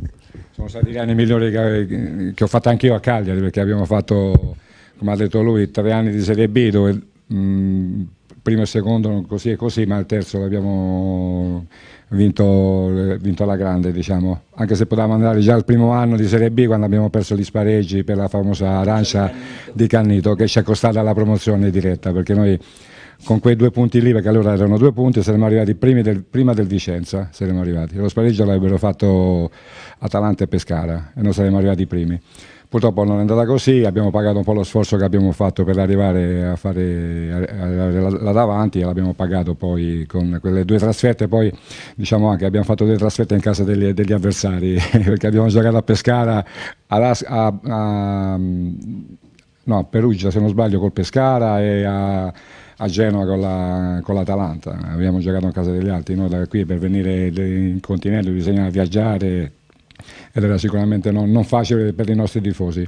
sono stati gli anni migliori che, che ho fatto anch'io a Cagliari, perché abbiamo fatto, come ha detto lui, tre anni di Serie B, dove mh, mm, primo e secondo così e così, ma il terzo l'abbiamo vinto, vinto la grande, diciamo. anche se potevamo andare già al primo anno di Serie B quando abbiamo perso gli spareggi per la famosa arancia di Cannito che ci è costata la promozione diretta, perché noi con quei due punti lì, perché allora erano due punti, saremmo arrivati del, prima del Vicenza, saremmo arrivati. Lo spareggio l'avrebbero fatto Atalanta e Pescara e non saremmo arrivati primi. Purtroppo non è andata così, abbiamo pagato un po' lo sforzo che abbiamo fatto per arrivare a fare a, là davanti e l'abbiamo pagato poi con quelle due trasferte, poi diciamo anche abbiamo fatto delle trasferte in casa degli, degli avversari, perché abbiamo giocato a Pescara, a, no, Perugia se non sbaglio col Pescara e a a Genova con, la, con l'Atalanta, abbiamo giocato a casa degli altri, noi da qui per venire in continente bisogna viaggiare, ed era sicuramente non, non facile per i nostri tifosi.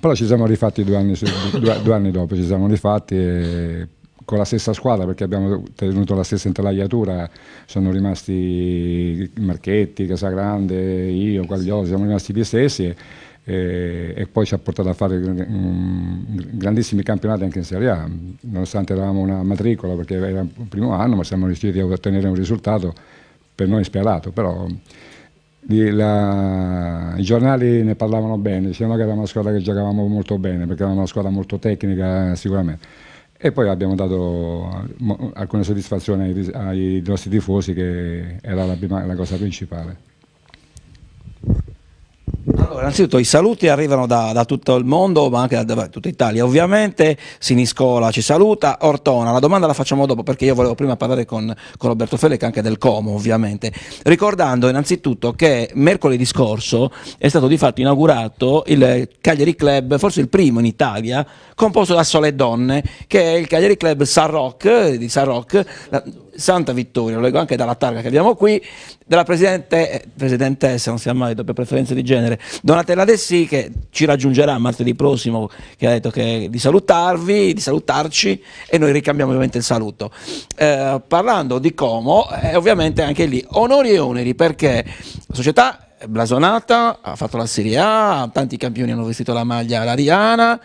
Però ci siamo rifatti due anni, due, due anni dopo, ci siamo rifatti e con la stessa squadra perché abbiamo tenuto la stessa intelaiatura, sono rimasti Marchetti, Casagrande, io, Quagliosi, siamo rimasti gli stessi e, e, poi ci ha portato a fare grandissimi campionati anche in Serie A, nonostante eravamo una matricola perché era il primo anno, ma siamo riusciti a ottenere un risultato per noi sperato, però la, i giornali ne parlavano bene, dicevano che era una squadra che giocavamo molto bene, perché era una squadra molto tecnica eh, sicuramente. E poi abbiamo dato alcune soddisfazioni ai, ai nostri tifosi, che era la, prima, la cosa principale.
Allora, innanzitutto i saluti arrivano da, da, tutto il mondo, ma anche da, da tutta Italia. Ovviamente Siniscola ci saluta, Ortona, la domanda la facciamo dopo perché io volevo prima parlare con, con Roberto Feleca anche del Como, ovviamente. Ricordando innanzitutto che mercoledì scorso è stato di fatto inaugurato il Cagliari Club, forse il primo in Italia, composto da sole donne, che è il Cagliari Club San Rock, di San Rock. La, Santa Vittoria, lo leggo anche dalla targa che abbiamo qui, della presidente, eh, presidentessa, non si ha mai doppia preferenza di genere, Donatella Dessì, che ci raggiungerà martedì prossimo, che ha detto che, di salutarvi, di salutarci e noi ricambiamo ovviamente il saluto. Eh, parlando di Como, eh, ovviamente anche lì onori e oneri, perché la società è blasonata, ha fatto la Serie A, tanti campioni hanno vestito la maglia l'Ariana,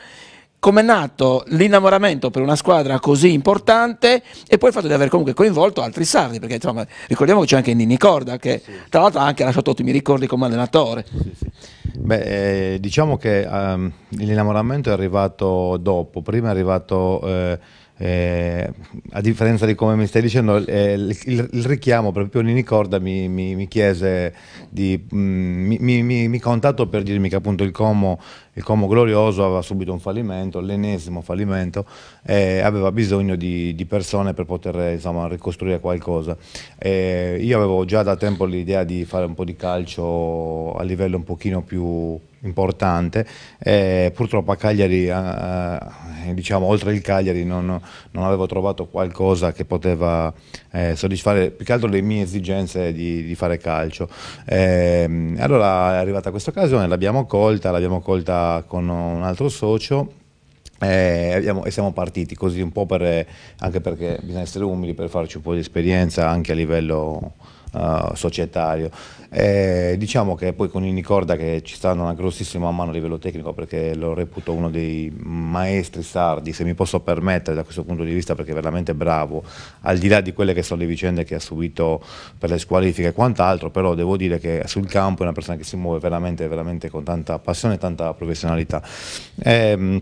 com'è nato l'innamoramento per una squadra così importante e poi il fatto di aver comunque coinvolto altri sardi, perché insomma, ricordiamo che c'è anche Nini Corda che sì. tra l'altro ha anche lasciato ottimi ricordi come allenatore. Sì, sì.
Beh, eh, diciamo che um, l'innamoramento è arrivato dopo, prima è arrivato... Eh, eh, a differenza di come mi stai dicendo, eh, il, il, richiamo proprio Ninicorda mi, mi, mi chiese di mh, mm, mi, mi, mi contattò per dirmi che appunto il Como, il Como glorioso aveva subito un fallimento, l'ennesimo fallimento, e eh, aveva bisogno di, di, persone per poter insomma, ricostruire qualcosa. io avevo già da tempo l'idea di fare un po' di calcio a livello un pochino più importante. Eh, purtroppo a Cagliari, eh, eh, diciamo oltre il Cagliari, non, non, avevo trovato qualcosa che poteva eh, soddisfare più che altro le mie esigenze di, di fare calcio. Ehm, allora è arrivata questa occasione, l'abbiamo colta, l'abbiamo colta con un altro socio. Eh, abbiamo, e siamo partiti così un po' per, eh, anche perché bisogna essere umili per farci un po' di esperienza anche a livello uh, societario. E diciamo che poi con i Nicorda che ci sta una grossissima mano a livello tecnico perché lo reputo uno dei maestri sardi, se mi posso permettere da questo punto di vista perché è veramente bravo, al di là di quelle che sono le vicende che ha subito per le squalifiche e quant'altro, però devo dire che sul campo è una persona che si muove veramente, veramente con tanta passione e tanta professionalità. E, ehm,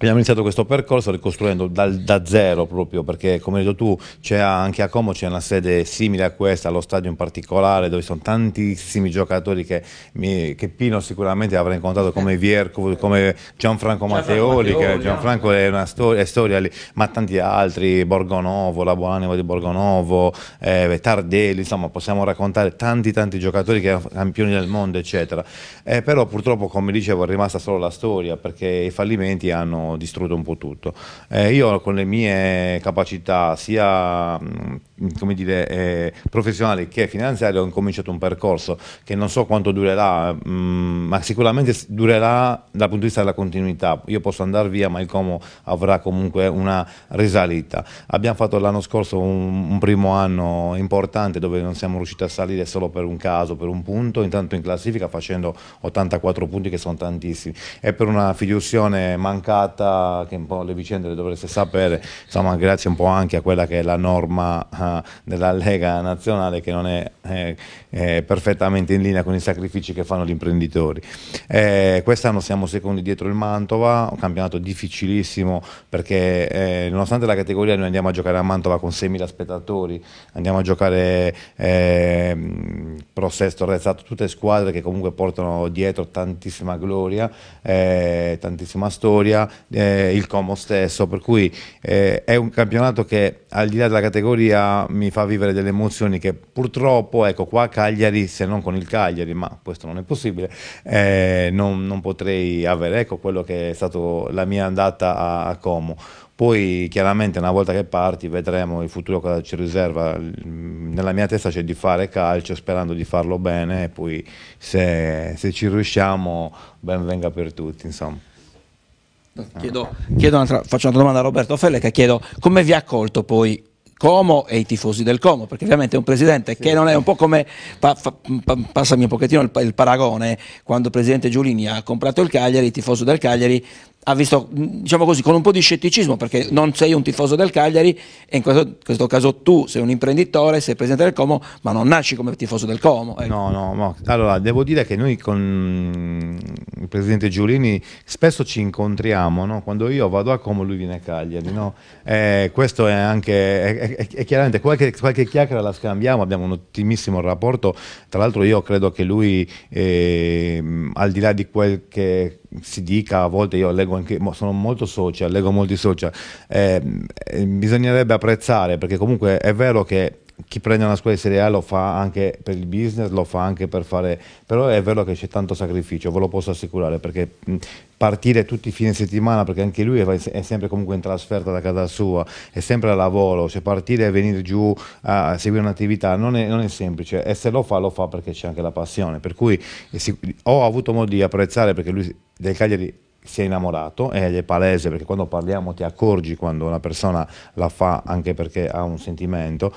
Abbiamo iniziato questo percorso ricostruendo dal, da zero proprio perché come hai detto tu c'è anche a Como c'è una sede simile a questa, allo stadio in particolare dove sono tantissimi giocatori che, mi, che Pino sicuramente avrà incontrato come Vierco, come Gianfranco, Matteoli, che Gianfranco è una storia, è storia lì, ma tanti altri, Borgonovo, la Buonanima di Borgonovo, eh, Tardelli, insomma possiamo raccontare tanti tanti giocatori che erano campioni del mondo eccetera. Eh, però purtroppo come dicevo è rimasta solo la storia perché i fallimenti hanno distrutto un po' tutto. Eh, io con le mie capacità sia mh, Mm, come dire, eh, professionale che finanziario ho incominciato un percorso che non so quanto durerà, mh, mm, ma sicuramente durerà dal punto di vista della continuità. Io posso andare via, ma il Como avrà comunque una risalita. Abbiamo fatto l'anno scorso un, un primo anno importante dove non siamo riusciti a salire solo per un caso, per un punto, intanto in classifica facendo 84 punti che sono tantissimi. E per una fiduzione mancata, che un po' le vicende le dovreste sapere, insomma grazie un po' anche a quella che è la norma eh, della, Lega nazionale che non è, è, eh, è, perfettamente in linea con i sacrifici che fanno gli imprenditori. Eh, quest'anno siamo secondi dietro il Mantova, un campionato difficilissimo perché eh, nonostante la categoria noi andiamo a giocare a Mantova con 6.000 spettatori, andiamo a giocare eh, Sesto Rezzato, tutte squadre che comunque portano dietro tantissima gloria, eh, tantissima storia, eh, il Como stesso, per cui eh, è un campionato che al di là della categoria mi fa vivere delle emozioni che purtroppo, ecco, qua a Cagliari, se non con il Cagliari, ma questo non è possibile, eh, non, non, potrei avere, ecco, quello che è stata la mia andata a, a Como. Poi chiaramente una volta che parti vedremo il futuro cosa ci riserva. Mm, nella mia testa c'è di fare calcio sperando di farlo bene e poi se, se ci riusciamo ben venga per tutti. Insomma.
Chiedo, chiedo un'altra, faccio una domanda a Roberto Felle che chiedo come vi ha accolto poi Como e i tifosi del Como, perché ovviamente è un presidente sì. che non è un po' come, pa, fa, pa, passami un pochettino il, il, paragone, quando il presidente Giulini ha comprato il Cagliari, i tifosi del Cagliari ha visto, diciamo così, con un po' di scetticismo, perché non sei un tifoso del Cagliari e in questo, questo caso tu sei un imprenditore, sei presidente del Como, ma non nasci come tifoso del Como. Ecco. No,
no, no, allora devo dire che noi con mm, il presidente Giulini spesso ci incontriamo, no? quando io vado a Como lui viene a Cagliari, no? eh, questo è anche, è, è, è chiaramente qualche, qualche, chiacchiera la scambiamo, abbiamo un ottimissimo rapporto, tra l'altro io credo che lui, eh, al di là di quel che si dica, a volte io leggo anche, sono molto social, leggo molti social, eh, bisognerebbe apprezzare perché comunque è vero che chi prende una scuola di Serie A lo fa anche per il business, lo fa anche per fare... però è vero che c'è tanto sacrificio, ve lo posso assicurare, perché partire tutti i fine settimana, perché anche lui è sempre comunque in trasferta da casa sua, è sempre a lavoro, cioè partire e venire giù a seguire un'attività non è, non è semplice e se lo fa lo fa perché c'è anche la passione, per cui eh, ho avuto modo di apprezzare perché lui del Cagliari si è innamorato ed è palese perché quando parliamo ti accorgi quando una persona la fa anche perché ha un sentimento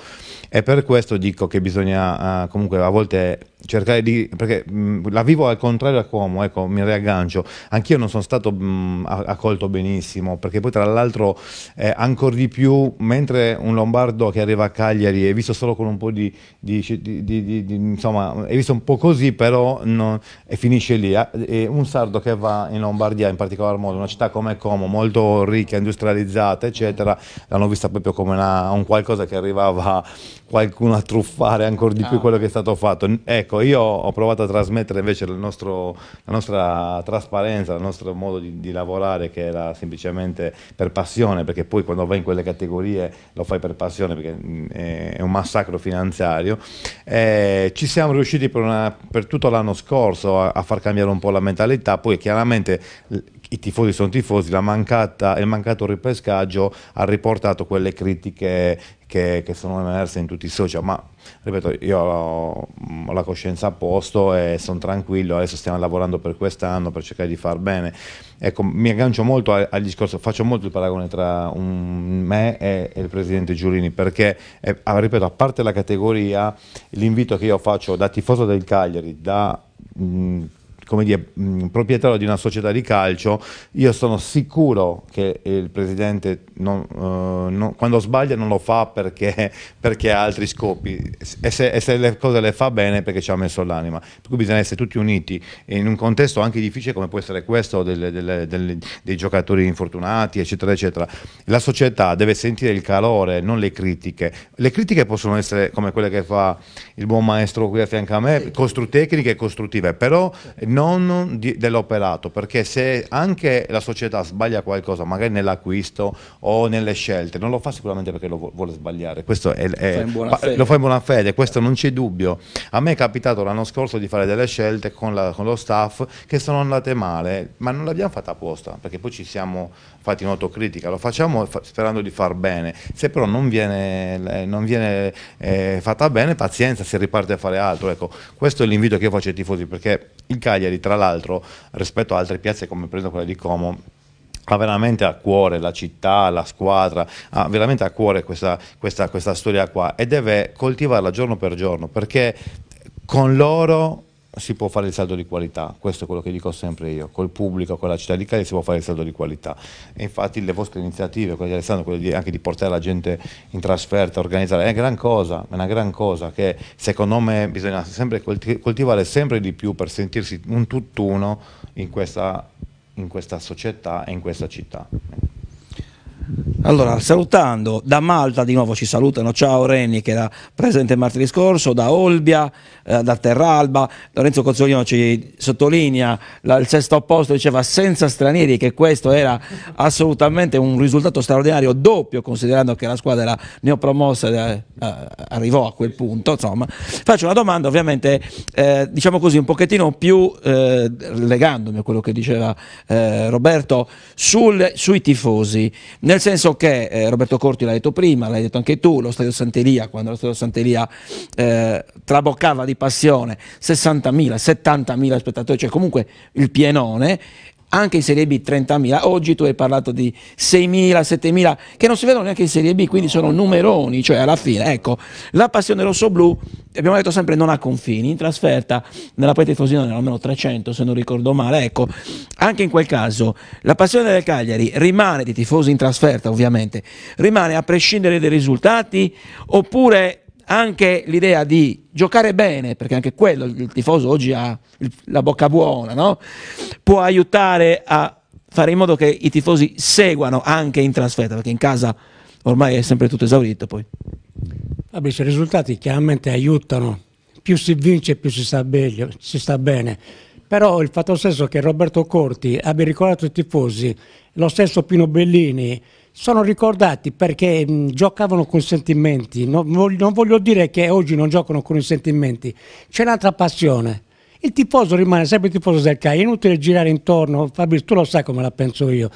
e per questo dico che bisogna uh, comunque a volte cercare di... perché mh, la vivo al contrario a Como, ecco, mi riaggancio. Anch'io non sono stato mh, accolto benissimo, perché poi tra l'altro eh, ancora di più, mentre un lombardo che arriva a Cagliari è visto solo con un po' di... di, di, di insomma, è visto un po' così, però non, e finisce lì. Ah, e un sardo che va in Lombardia, in particolar modo, una città come Como, molto ricca, industrializzata, eccetera, l'hanno vista proprio come una, un qualcosa che arrivava qualcuno a truffare ancora di più ah. quello che è stato fatto. Ecco, Ecco, io ho provato a trasmettere invece nostro, la nostra trasparenza, il nostro modo di, di, lavorare che era semplicemente per passione, perché poi quando vai in quelle categorie lo fai per passione, perché mm, è un massacro finanziario. Eh, ci siamo riusciti per, una, per tutto l'anno scorso a, a far cambiare un po' la mentalità, poi chiaramente i tifosi sono tifosi, mancata, il mancato ripescaggio ha riportato quelle critiche che, che, sono emerse in tutti i social, ma ripeto, io ho, mm, la coscienza a posto e sono tranquillo, adesso stiamo lavorando per quest'anno per cercare di far bene. Ecco, mi aggancio molto al discorso, faccio molto il paragone tra un, me e, e, il presidente Giulini, perché, eh, ah, ripeto, a parte la categoria, l'invito che io faccio da tifoso del Cagliari, da... Mh, mm, come dire, mm, proprietario di una società di calcio, io sono sicuro che il presidente non, uh, non, quando sbaglia non lo fa perché, perché ha altri scopi e se, e se, le cose le fa bene perché ci ha messo l'anima. Per cui bisogna essere tutti uniti in un contesto anche difficile come può essere questo delle, delle, delle, dei giocatori infortunati, eccetera, eccetera. La società deve sentire il calore, non le critiche. Le critiche possono essere come quelle che fa il buon maestro qui a fianco a me, costrutecniche e costruttive, però non non dell'operato, perché se anche la società sbaglia qualcosa, magari nell'acquisto o nelle scelte, non lo fa sicuramente perché lo vuole sbagliare, questo è, è, lo fa in buona fede, questo non c'è dubbio. A me è capitato l'anno scorso di fare delle scelte con, la, con lo staff che sono andate male, ma non l'abbiamo fatta apposta, perché poi ci siamo fatti un'autocritica lo facciamo sperando di far bene, se però non viene, eh, non viene eh, fatta bene pazienza si riparte a fare altro, ecco, questo è l'invito che io faccio ai tifosi perché il Cagliari tra l'altro rispetto a altre piazze come per esempio quella di Como ha veramente a cuore la città, la squadra, ha veramente a cuore questa, questa, questa storia qua e deve coltivarla giorno per giorno perché con loro si può fare il saldo di qualità, questo è quello che dico sempre io, col pubblico, con la città di Cagliari si può fare il saldo di qualità e infatti le vostre iniziative, quelle di Alessandro, quelle di, anche di portare la gente in trasferta, organizzare, è una gran cosa, è una gran cosa che secondo me bisogna sempre coltivare sempre di più per sentirsi un tutt'uno in questa, in questa società e in questa città.
Allora, salutando da Malta di nuovo ci salutano, ciao Reni che era presente martedì scorso, da Olbia, eh, da Terralba, Lorenzo Cozzolino ci sottolinea la, il sesto posto, diceva senza stranieri che questo era assolutamente un risultato straordinario, doppio considerando che la squadra era neopromossa, eh, eh, arrivò a quel punto, insomma. Faccio una domanda ovviamente, eh, diciamo così, un pochettino più eh, legandomi a quello che diceva eh, Roberto, sul, sui tifosi. Nel nel senso che eh, Roberto Corti l'ha detto prima, l'hai detto anche tu, lo stadio Santeria, quando lo stadio Santeria eh, traboccava di passione 60.000, 70.000 spettatori, cioè comunque il pienone, anche in Serie B 30.000, oggi tu hai parlato di 6.000, 7.000, che non si vedono neanche in Serie B, quindi sono numeroni, cioè alla fine, ecco, la passione rosso-blu, abbiamo detto sempre non ha confini, in trasferta nella Pete Fosina erano almeno 300 se non ricordo male, ecco, anche in quel caso la passione del Cagliari rimane di tifosi in trasferta ovviamente, rimane a prescindere dai risultati oppure anche l'idea di giocare bene, perché anche quello il tifoso oggi ha la bocca buona, no? può aiutare a fare in modo che i tifosi seguano anche in trasferta, perché in casa ormai è sempre tutto esaurito poi.
Fabrizio, i risultati chiaramente aiutano, più si vince più si sta, meglio, si sta bene, però il fatto stesso che Roberto Corti abbia ricordato i tifosi, lo stesso Pino Bellini, sono ricordati perché mh, giocavano con sentimenti, non, non, voglio dire che oggi non giocano con i sentimenti, c'è un'altra passione. Il tifoso rimane sempre il tifoso del CAI, è inutile girare intorno, Fabrizio tu lo sai come la penso io.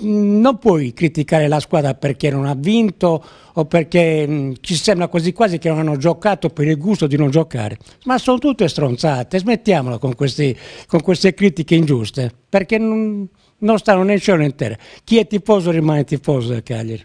non puoi criticare la squadra perché non ha vinto o perché mh, ci sembra quasi quasi che non hanno giocato per il gusto di non giocare, ma sono tutte stronzate, smettiamola con, questi, con queste critiche ingiuste, perché non, non stanno né in cielo né in terra. Chi è tifoso rimane tifoso del Cagliari.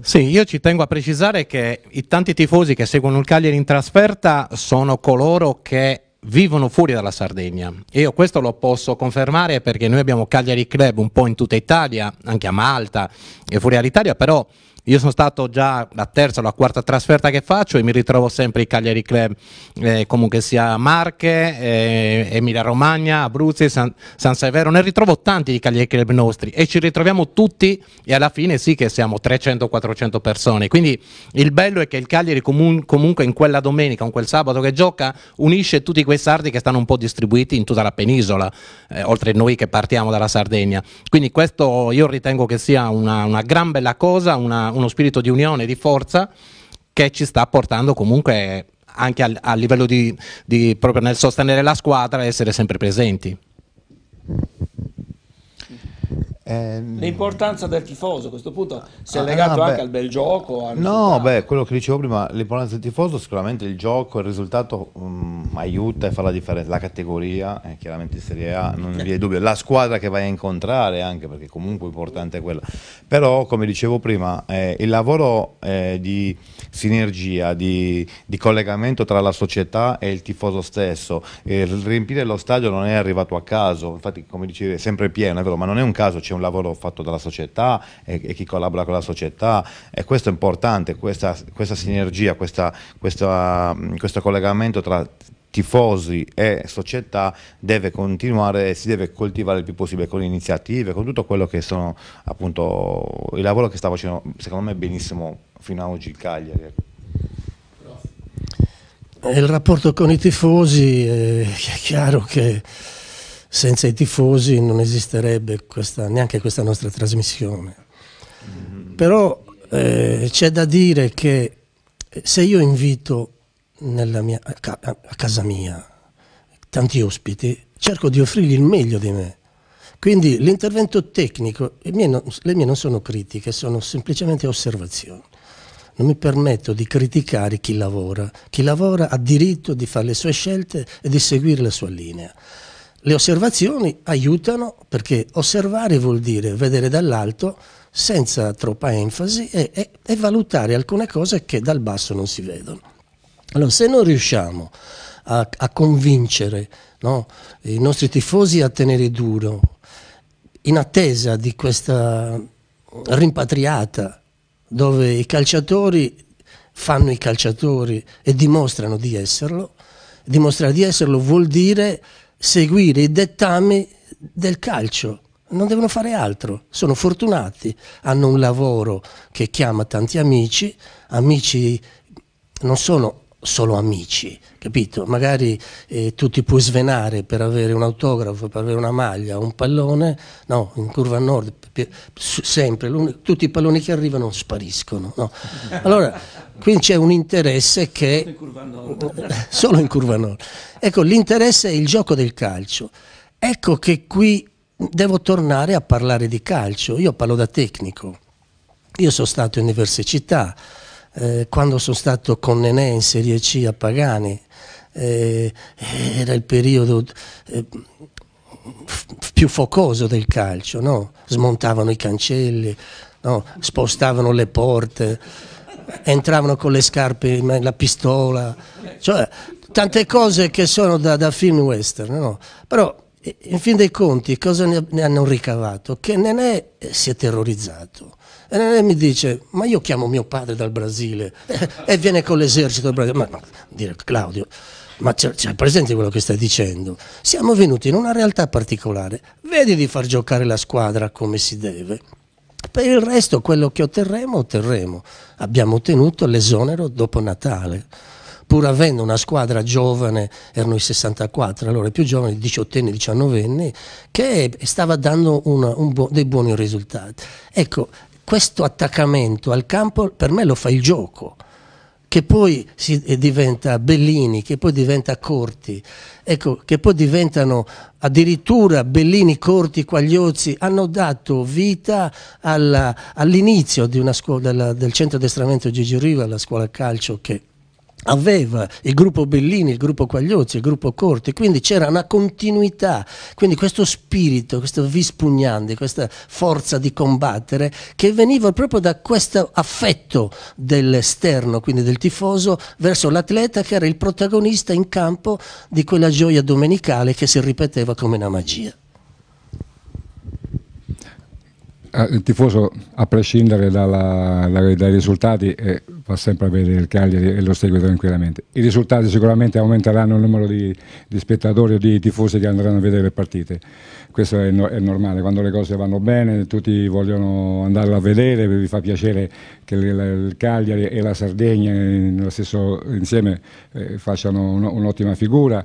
Sì, io ci tengo a precisare che i tanti tifosi che seguono il Cagliari in trasferta sono coloro che vivono fuori dalla Sardegna. Io questo lo posso confermare perché noi abbiamo Cagliari Club un po' in tutta Italia, anche a Malta e fuori dall'Italia, però io sono stato già la terza o la quarta trasferta che faccio e mi ritrovo sempre i Cagliari Club, eh, comunque sia Marche, eh, Emilia Romagna, Abruzzi, San, San Severo. Ne ritrovo tanti di Cagliari Club nostri e ci ritroviamo tutti e alla fine sì che siamo 300-400 persone. Quindi il bello è che il Cagliari comun comunque in quella domenica, in quel sabato che gioca, unisce tutti quei sardi che stanno un po' distribuiti in tutta la penisola, eh, oltre noi che partiamo dalla Sardegna. Quindi questo io ritengo che sia una, una gran bella cosa, una uno spirito di unione, di forza che ci sta portando comunque anche al, a livello di, di proprio nel sostenere la squadra e essere sempre presenti.
Ehm,
l'importanza del tifoso a questo punto si è ah, eh, legato ah, anche al bel gioco. Al no,
beh, quello che dicevo prima, l'importanza del tifoso, sicuramente il gioco, il risultato um, aiuta e fa la differenza. La categoria, eh, chiaramente in Serie A, non vi è dubbio, la squadra che vai a incontrare anche perché comunque importante è quella. Però, come dicevo prima, eh, il lavoro eh, di sinergia, di, di, collegamento tra la società e il tifoso stesso, il riempire lo stadio non è arrivato a caso, infatti come dicevi è sempre pieno, è vero, ma non è un caso, c'è un lavoro fatto dalla società e, e chi collabora con la società e questo è importante, questa, questa sinergia, questa, questa, mm, questo collegamento tra tifosi e società deve continuare e si deve coltivare il più possibile con iniziative, con tutto quello che sono appunto il lavoro che sta facendo secondo me benissimo fino ad oggi il Cagliari. Ecco.
Eh, il rapporto con i tifosi eh, è chiaro che senza i tifosi non esisterebbe questa, neanche questa nostra trasmissione. Però eh, c'è da dire che eh, se io invito mia, a casa mia tanti ospiti, cerco di offrirgli il meglio di me. Quindi l'intervento tecnico, le mie, non, le mie non sono critiche, sono semplicemente osservazioni. Non mi permetto di criticare chi lavora. Chi lavora ha diritto di fare le sue scelte e di seguire la sua linea. Le osservazioni aiutano perché osservare vuol dire vedere dall'alto senza troppa enfasi e, e, e valutare alcune cose che dal basso non si vedono. Allora, se non riusciamo a, a convincere no, i nostri tifosi a tenere duro, in attesa di questa rimpatriata dove i calciatori fanno i calciatori e dimostrano di esserlo, dimostrare di esserlo vuol dire seguire i dettami del calcio. Non devono fare altro, sono fortunati, hanno un lavoro che chiama tanti amici, amici non sono solo amici, capito? Magari eh, tu ti puoi svenare per avere un autografo, per avere una maglia, un pallone, no, in curva nord sempre, tutti i palloni che arrivano spariscono, no? Allora, qui c'è un interesse che... solo in curva nord. Ecco, l'interesse è il gioco del calcio. Ecco che qui devo tornare a parlare di calcio, io parlo da tecnico, io sono stato in università, eh, quando sono stato con Nenè in Serie C a Pagani, eh, era il periodo eh, più focoso del calcio, no? smontavano i cancelli, no? spostavano le porte, entravano con le scarpe, la pistola, cioè tante cose che sono da, da film western, no? però in fin dei conti cosa ne hanno ricavato? Che Nenè si è terrorizzato e eh, lei mi dice, ma io chiamo mio padre dal Brasile eh, e viene con l'esercito del Brasile. Ma, ma dire Claudio, ma c'è presente quello che stai dicendo? Siamo venuti in una realtà particolare, vedi di far giocare la squadra come si deve. Per il resto quello che otterremo, otterremo. Abbiamo ottenuto l'esonero dopo Natale pur avendo una squadra giovane, erano i 64, allora i più giovani, 18enni, 19enni, che stava dando una, bu dei buoni risultati. Ecco, questo attaccamento al campo per me lo fa il gioco che poi eh, diventa Bellini, che poi diventa Corti, ecco, che poi diventano addirittura Bellini, Corti, Quagliozzi, hanno dato vita all'inizio all del, del centro addestramento Gigi Riva, la scuola calcio che aveva il gruppo Bellini, il gruppo Quagliozzi, il gruppo Corti, quindi c'era una continuità, quindi questo spirito, questo vispugnante, questa forza di combattere che veniva proprio da questo affetto dell'esterno, quindi del tifoso, verso l'atleta che era il protagonista in campo di quella gioia domenicale che si ripeteva come una magia.
Eh, il tifoso, a prescindere dalla, dai risultati, eh, fa sempre vedere il Cagliari e lo segue tranquillamente. I risultati sicuramente aumenteranno il numero di, di spettatori o di tifosi che andranno a vedere le partite. Questo è, no, è, normale, quando le cose vanno bene tutti vogliono andarlo a vedere, vi fa piacere che il, il Cagliari e la Sardegna in, stesso, insieme eh, facciano un'ottima figura.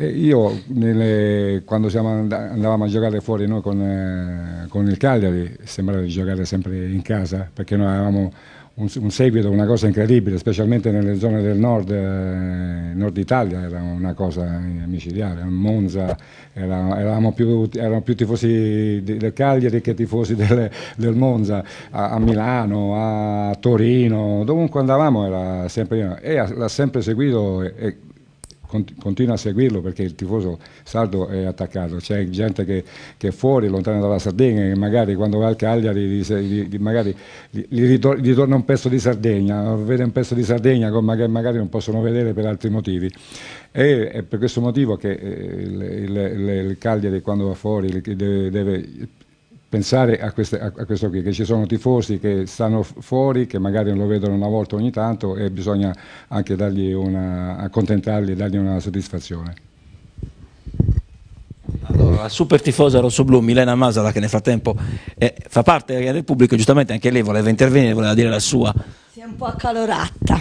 E eh, io nelle, quando and andavamo a giocare fuori noi con, eh, con, il Cagliari sembrava di giocare sempre in casa perché noi avevamo un, un seguito, una cosa incredibile, specialmente nelle zone del nord, eh, nord Italia era una cosa eh, micidiale, Monza, era, eravamo più, erano più tifosi del Cagliari che tifosi delle, del Monza, a, a, Milano, a Torino, dovunque andavamo era sempre, e ha, l'ha sempre seguito. E, continua a seguirlo perché il tifoso sardo è attaccato, c'è gente che, che, è fuori, lontana dalla Sardegna, che magari quando va al Cagliari gli, gli, magari gli, gli, torna un pezzo di Sardegna, vede un pezzo di Sardegna che magari non possono vedere per altri motivi. E è per questo motivo che eh, il, il, il, il Cagliari quando va fuori deve, deve pensare a, queste, a, questo qui, che ci sono tifosi che stanno fuori, che magari lo vedono una volta ogni tanto e bisogna anche dargli una, accontentarli e dargli una soddisfazione. Allora, la super tifosa rossoblù Milena Masala, che nel frattempo eh,
fa parte del pubblico, giustamente anche lei voleva intervenire, voleva dire la sua.
Si è un po' accalorata.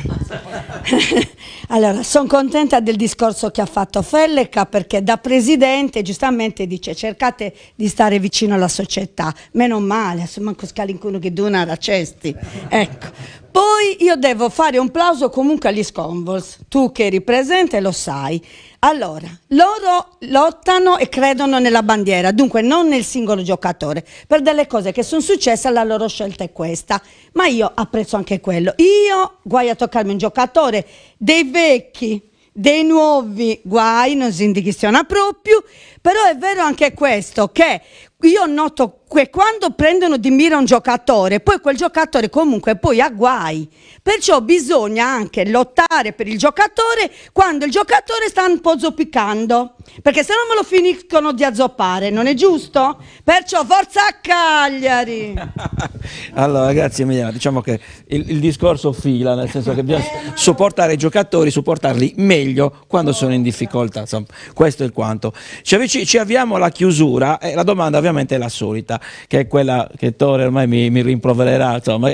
allora, sono contenta del discorso che ha fatto Felleca perché da presidente giustamente dice cercate di stare vicino alla società, meno male, se manco scalincuno che dona racesti. Ecco. Poi io devo fare un plauso comunque agli Sconvols, tu che eri presente lo sai. Allora, loro lottano e credono nella bandiera, dunque non nel singolo giocatore, per delle cose che sono successe la loro scelta è questa, ma io apprezzo anche quello Antonello. Io, guai a toccarmi un giocatore dei vecchi, dei nuovi, guai, non si indichiziona proprio, però è vero anche questo, che io noto che quando prendono di mira un giocatore, poi quel giocatore comunque poi ha guai. Perciò bisogna anche lottare per il giocatore quando il giocatore sta un po' zoppicando, perché se no me lo finiscono di azzoppare, non è giusto? Perciò forza a Cagliari!
allora, grazie Emiliano, diciamo che il, il, discorso fila, nel senso che bisogna eh, supportare i giocatori, supportarli meglio quando sono in difficoltà. Insomma, questo è il quanto. Ci, avviamo alla chiusura e eh, la domanda abbiamo ovviamente la solita, che è quella che Tore ormai mi, mi rimprovererà. Insomma,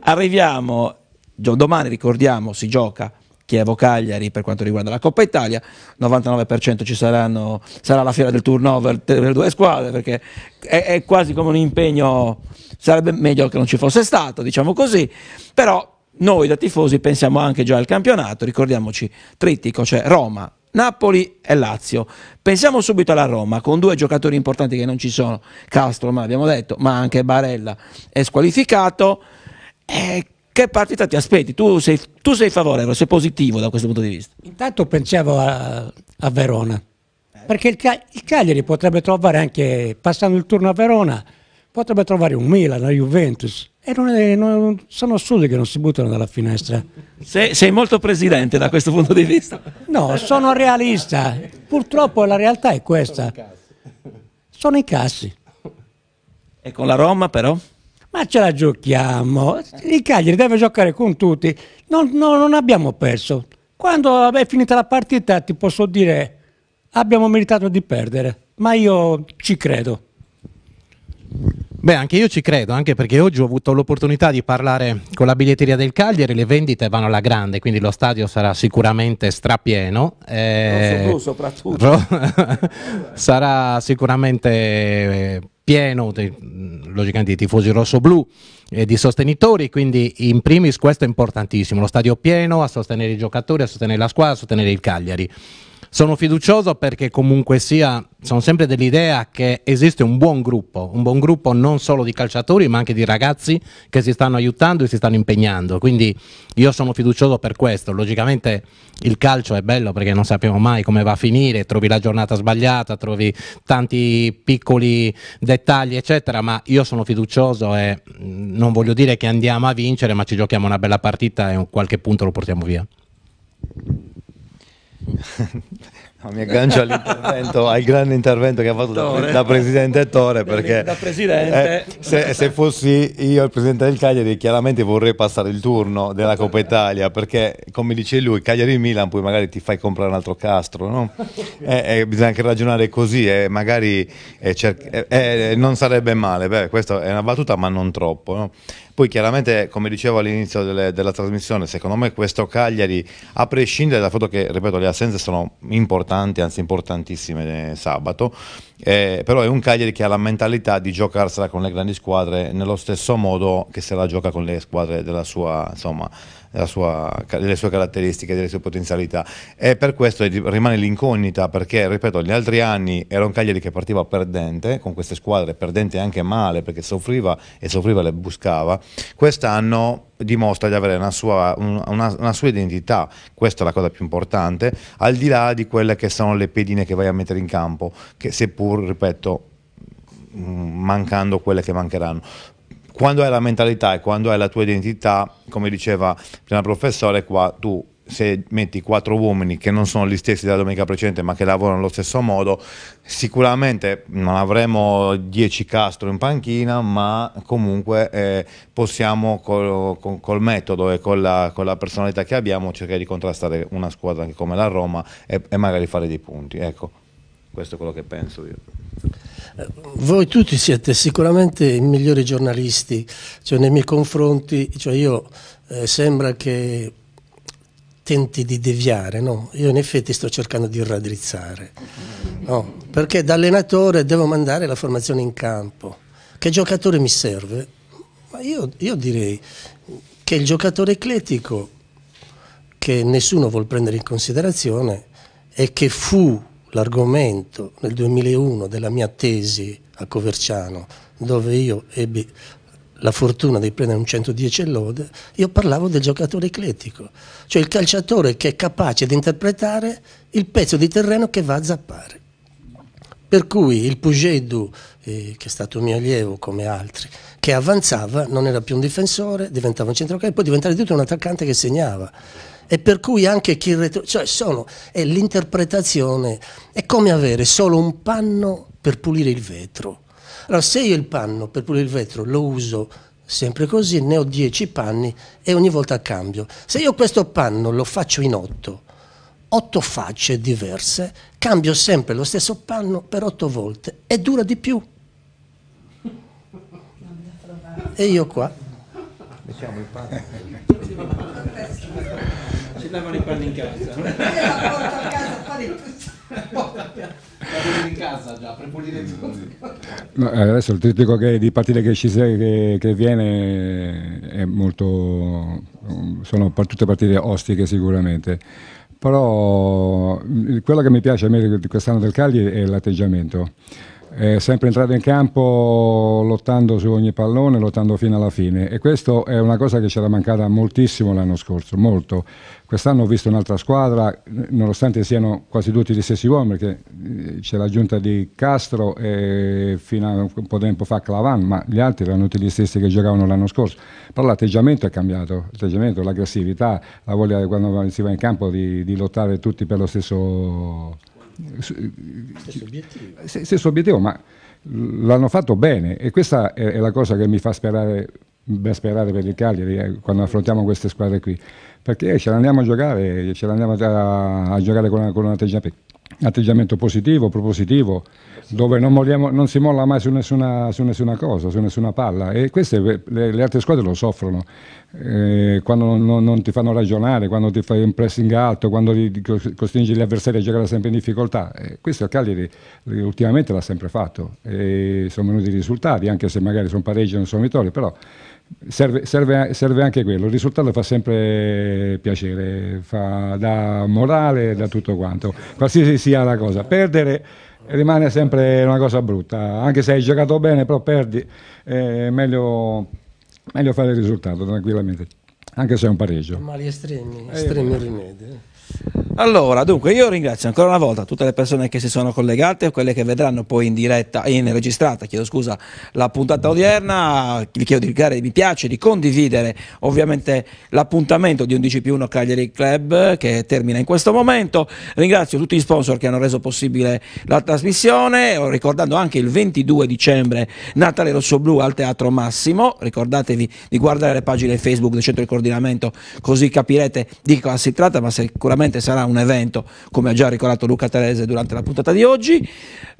arriviamo, domani ricordiamo, si gioca Chievo-Cagliari per quanto riguarda la Coppa Italia, 99% ci saranno, sarà la fiera del turnover per due squadre perché è, è, quasi come un impegno, sarebbe meglio che non ci fosse stato, diciamo così, però noi da tifosi pensiamo anche già al campionato, ricordiamoci, trittico, cioè Roma, Napoli e Lazio. Pensiamo subito alla Roma, con due giocatori importanti che non ci sono, Castro, ma l'abbiamo detto, ma anche Barella è squalificato. E che partita ti aspetti? Tu sei, tu sei favorevole, sei positivo da questo punto di vista?
Intanto pensavo a, a Verona, perché il, il, Cagliari potrebbe trovare anche, passando il turno a Verona, potrebbe trovare un Milan, la Juventus. E non, è, non sono assurdi che non si buttano dalla finestra.
Sei, sei, molto presidente da questo punto di vista.
No, sono realista. Purtroppo la realtà è questa. Sono i cassi.
E con la Roma
però? Ma ce la giochiamo. Il Cagliari deve giocare con tutti. Non, no, non abbiamo perso. Quando è finita la partita ti posso dire abbiamo meritato di perdere, ma io ci credo.
Beh, anche io ci credo, anche perché oggi ho avuto l'opportunità di parlare con la biglietteria del Cagliari, le vendite vanno alla grande, quindi lo stadio sarà sicuramente strapieno. Eh, blu, soprattutto. sarà sicuramente eh, pieno, logicamente, di tifosi rosso-blu e di sostenitori, quindi in primis questo è importantissimo, lo stadio pieno a sostenere i giocatori, a sostenere la squadra, a sostenere il Cagliari. Sono fiducioso perché comunque sia, sono sempre dell'idea che esiste un buon gruppo, un buon gruppo non solo di calciatori ma anche di ragazzi che si stanno aiutando e si stanno impegnando, quindi io sono fiducioso per questo, logicamente il calcio è bello perché non sappiamo mai come va a finire, trovi la giornata sbagliata, trovi tanti piccoli dettagli eccetera, ma io sono fiducioso e mm, non voglio dire che andiamo a vincere ma ci giochiamo una bella partita e qualche punto
lo portiamo via. No, mi aggancio all'intervento, al grande intervento che ha fatto Tore. da Presidente Tore perché presidente. Eh, se, se, fossi io il Presidente del Cagliari chiaramente vorrei passare il turno della Coppa Italia perché come dice lui Cagliari-Milan poi magari ti fai comprare un altro castro no? e, eh, e eh, bisogna anche ragionare così e eh, magari e non sarebbe male, Beh, questa è una battuta ma non troppo no? Poi chiaramente, come dicevo all'inizio delle, della trasmissione, secondo me questo Cagliari, a prescindere dal fatto che, ripeto, le assenze sono importanti, anzi importantissime eh, sabato, eh, però è un Cagliari che ha la mentalità di giocarsela con le grandi squadre nello stesso modo che se la gioca con le squadre della sua, insomma, sua, delle sue caratteristiche, delle sue potenzialità e per questo rimane l'incognita perché, ripeto, gli altri anni era un Cagliari che partiva perdente con queste squadre, perdente anche male perché soffriva e soffriva le buscava, quest'anno dimostra di avere una sua, una, una sua, identità, questa è la cosa più importante, al di là di quelle che sono le pedine che vai a mettere in campo, che seppur, ripeto, mm, mancando quelle che mancheranno quando hai la mentalità e quando hai la tua identità, come diceva prima il professore, qua tu se metti quattro uomini che non sono gli stessi della domenica precedente ma che lavorano allo stesso modo, sicuramente non avremo 10 Castro in panchina, ma comunque eh, possiamo col, col, col, metodo e con la, con la, personalità che abbiamo cercare di contrastare una squadra come la Roma e, e magari fare dei punti. Ecco, questo è quello che penso io
voi tutti siete sicuramente i migliori giornalisti, cioè nei miei confronti, cioè io eh, sembra che tenti di deviare, no? Io in effetti sto cercando di raddrizzare, no? Perché da allenatore devo mandare la formazione in campo. Che giocatore mi serve? Ma io, io direi che il giocatore eclettico che nessuno vuol prendere in considerazione e che fu l'argomento nel 2001 della mia tesi a Coverciano, dove io ebbi la fortuna di prendere un 110 e lode, io parlavo del giocatore eclettico, cioè il calciatore che è capace di interpretare il pezzo di terreno che va a zappare. Per cui il Pugedu, eh, che è stato mio allievo come altri, che avanzava, non era più un difensore, diventava un centrocampo, poi diventava di tutto un attaccante che segnava e per cui anche chi retro... cioè sono, è l'interpretazione, è come avere solo un panno per pulire il vetro. Allora se io il panno per pulire il vetro lo uso sempre così, ne ho dieci panni e ogni volta cambio. Se io questo panno lo faccio in otto, 8 facce diverse, cambio sempre lo stesso panno per otto volte e dura di più. E io qua.
Mettiamo il panno.
si lavano
i panni in casa. Io la porto a casa,
poi tutto. in casa già, per pulire tutto.
Mm.
No, eh, adesso il trittico che, di partite che, ci, che, che viene è molto... sono tutte partite ostiche sicuramente però mm, quello che mi piace a me di quest'anno del Cagli è l'atteggiamento è sempre entrato in campo lottando su ogni pallone, lottando fino alla fine e questo è una cosa che c'era mancata moltissimo l'anno scorso, molto. Quest'anno ho visto un'altra squadra, nonostante siano quasi tutti gli stessi uomini, perché eh, c'è la giunta di Castro e fino a un po' tempo fa Clavan, ma gli altri erano tutti gli stessi che giocavano l'anno scorso. Però l'atteggiamento è cambiato, l'atteggiamento, l'aggressività, la voglia quando si va in campo di, di lottare tutti per lo stesso eh, stesso obiettivo. Eh, stesso obiettivo, ma l'hanno fatto bene e questa è, la cosa che mi fa sperare ben sperare per il Cagliari eh, quando affrontiamo queste squadre qui perché ce l'andiamo a giocare ce l'andiamo a, a giocare con, con un atteggiamento, atteggiamento, positivo propositivo dove non, molliamo, non, si molla mai su nessuna, su nessuna, cosa, su nessuna palla e queste le, le altre squadre lo soffrono eh, quando non, non, ti fanno ragionare, quando ti fai un pressing alto, quando li, costringi gli avversari a giocare sempre in difficoltà. Eh, questo il Cagliari eh, ultimamente l'ha sempre fatto e sono venuti i risultati, anche se magari sono pareggi o non sono vittorie, però Serve, serve, serve, anche quello, il risultato fa sempre piacere, fa, da morale, da tutto quanto, qualsiasi sia la cosa. Perdere rimane sempre una cosa brutta, anche se hai giocato bene, però perdi, è eh, meglio, meglio fare il risultato tranquillamente, anche se è un pareggio.
Mali estremi, eh, estremi eh, rimedi. Eh.
Allora, dunque, io ringrazio ancora una volta tutte le persone che si sono
collegate, quelle che vedranno poi in diretta, in registrata, chiedo scusa, la puntata odierna. Vi chiedo di cliccare mi piace, di condividere ovviamente l'appuntamento di 11 più 1 Cagliari Club che termina in questo momento. Ringrazio tutti gli sponsor che hanno reso possibile la trasmissione, eh, ricordando anche il 22 dicembre Natale Rosso Blu al Teatro Massimo. Ricordatevi di guardare le pagine Facebook del Centro di Coordinamento, così capirete di cosa si tratta, ma sicuramente sicuramente sarà un evento, come ha già ricordato Luca Terese durante la puntata di oggi.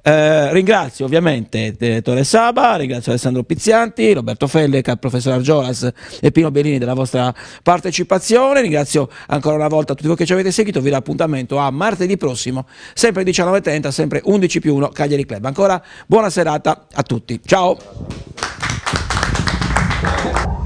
Eh, ringrazio ovviamente eh, Tore Saba, ringrazio Alessandro Pizzianti, Roberto Felleca, professor Argiolas e Pino Bellini della vostra partecipazione. Ringrazio ancora una volta tutti voi che ci avete seguito. Vi do appuntamento a martedì prossimo, sempre 19.30, sempre 11 più 1 Cagliari Club. Ancora buona serata a tutti. Ciao!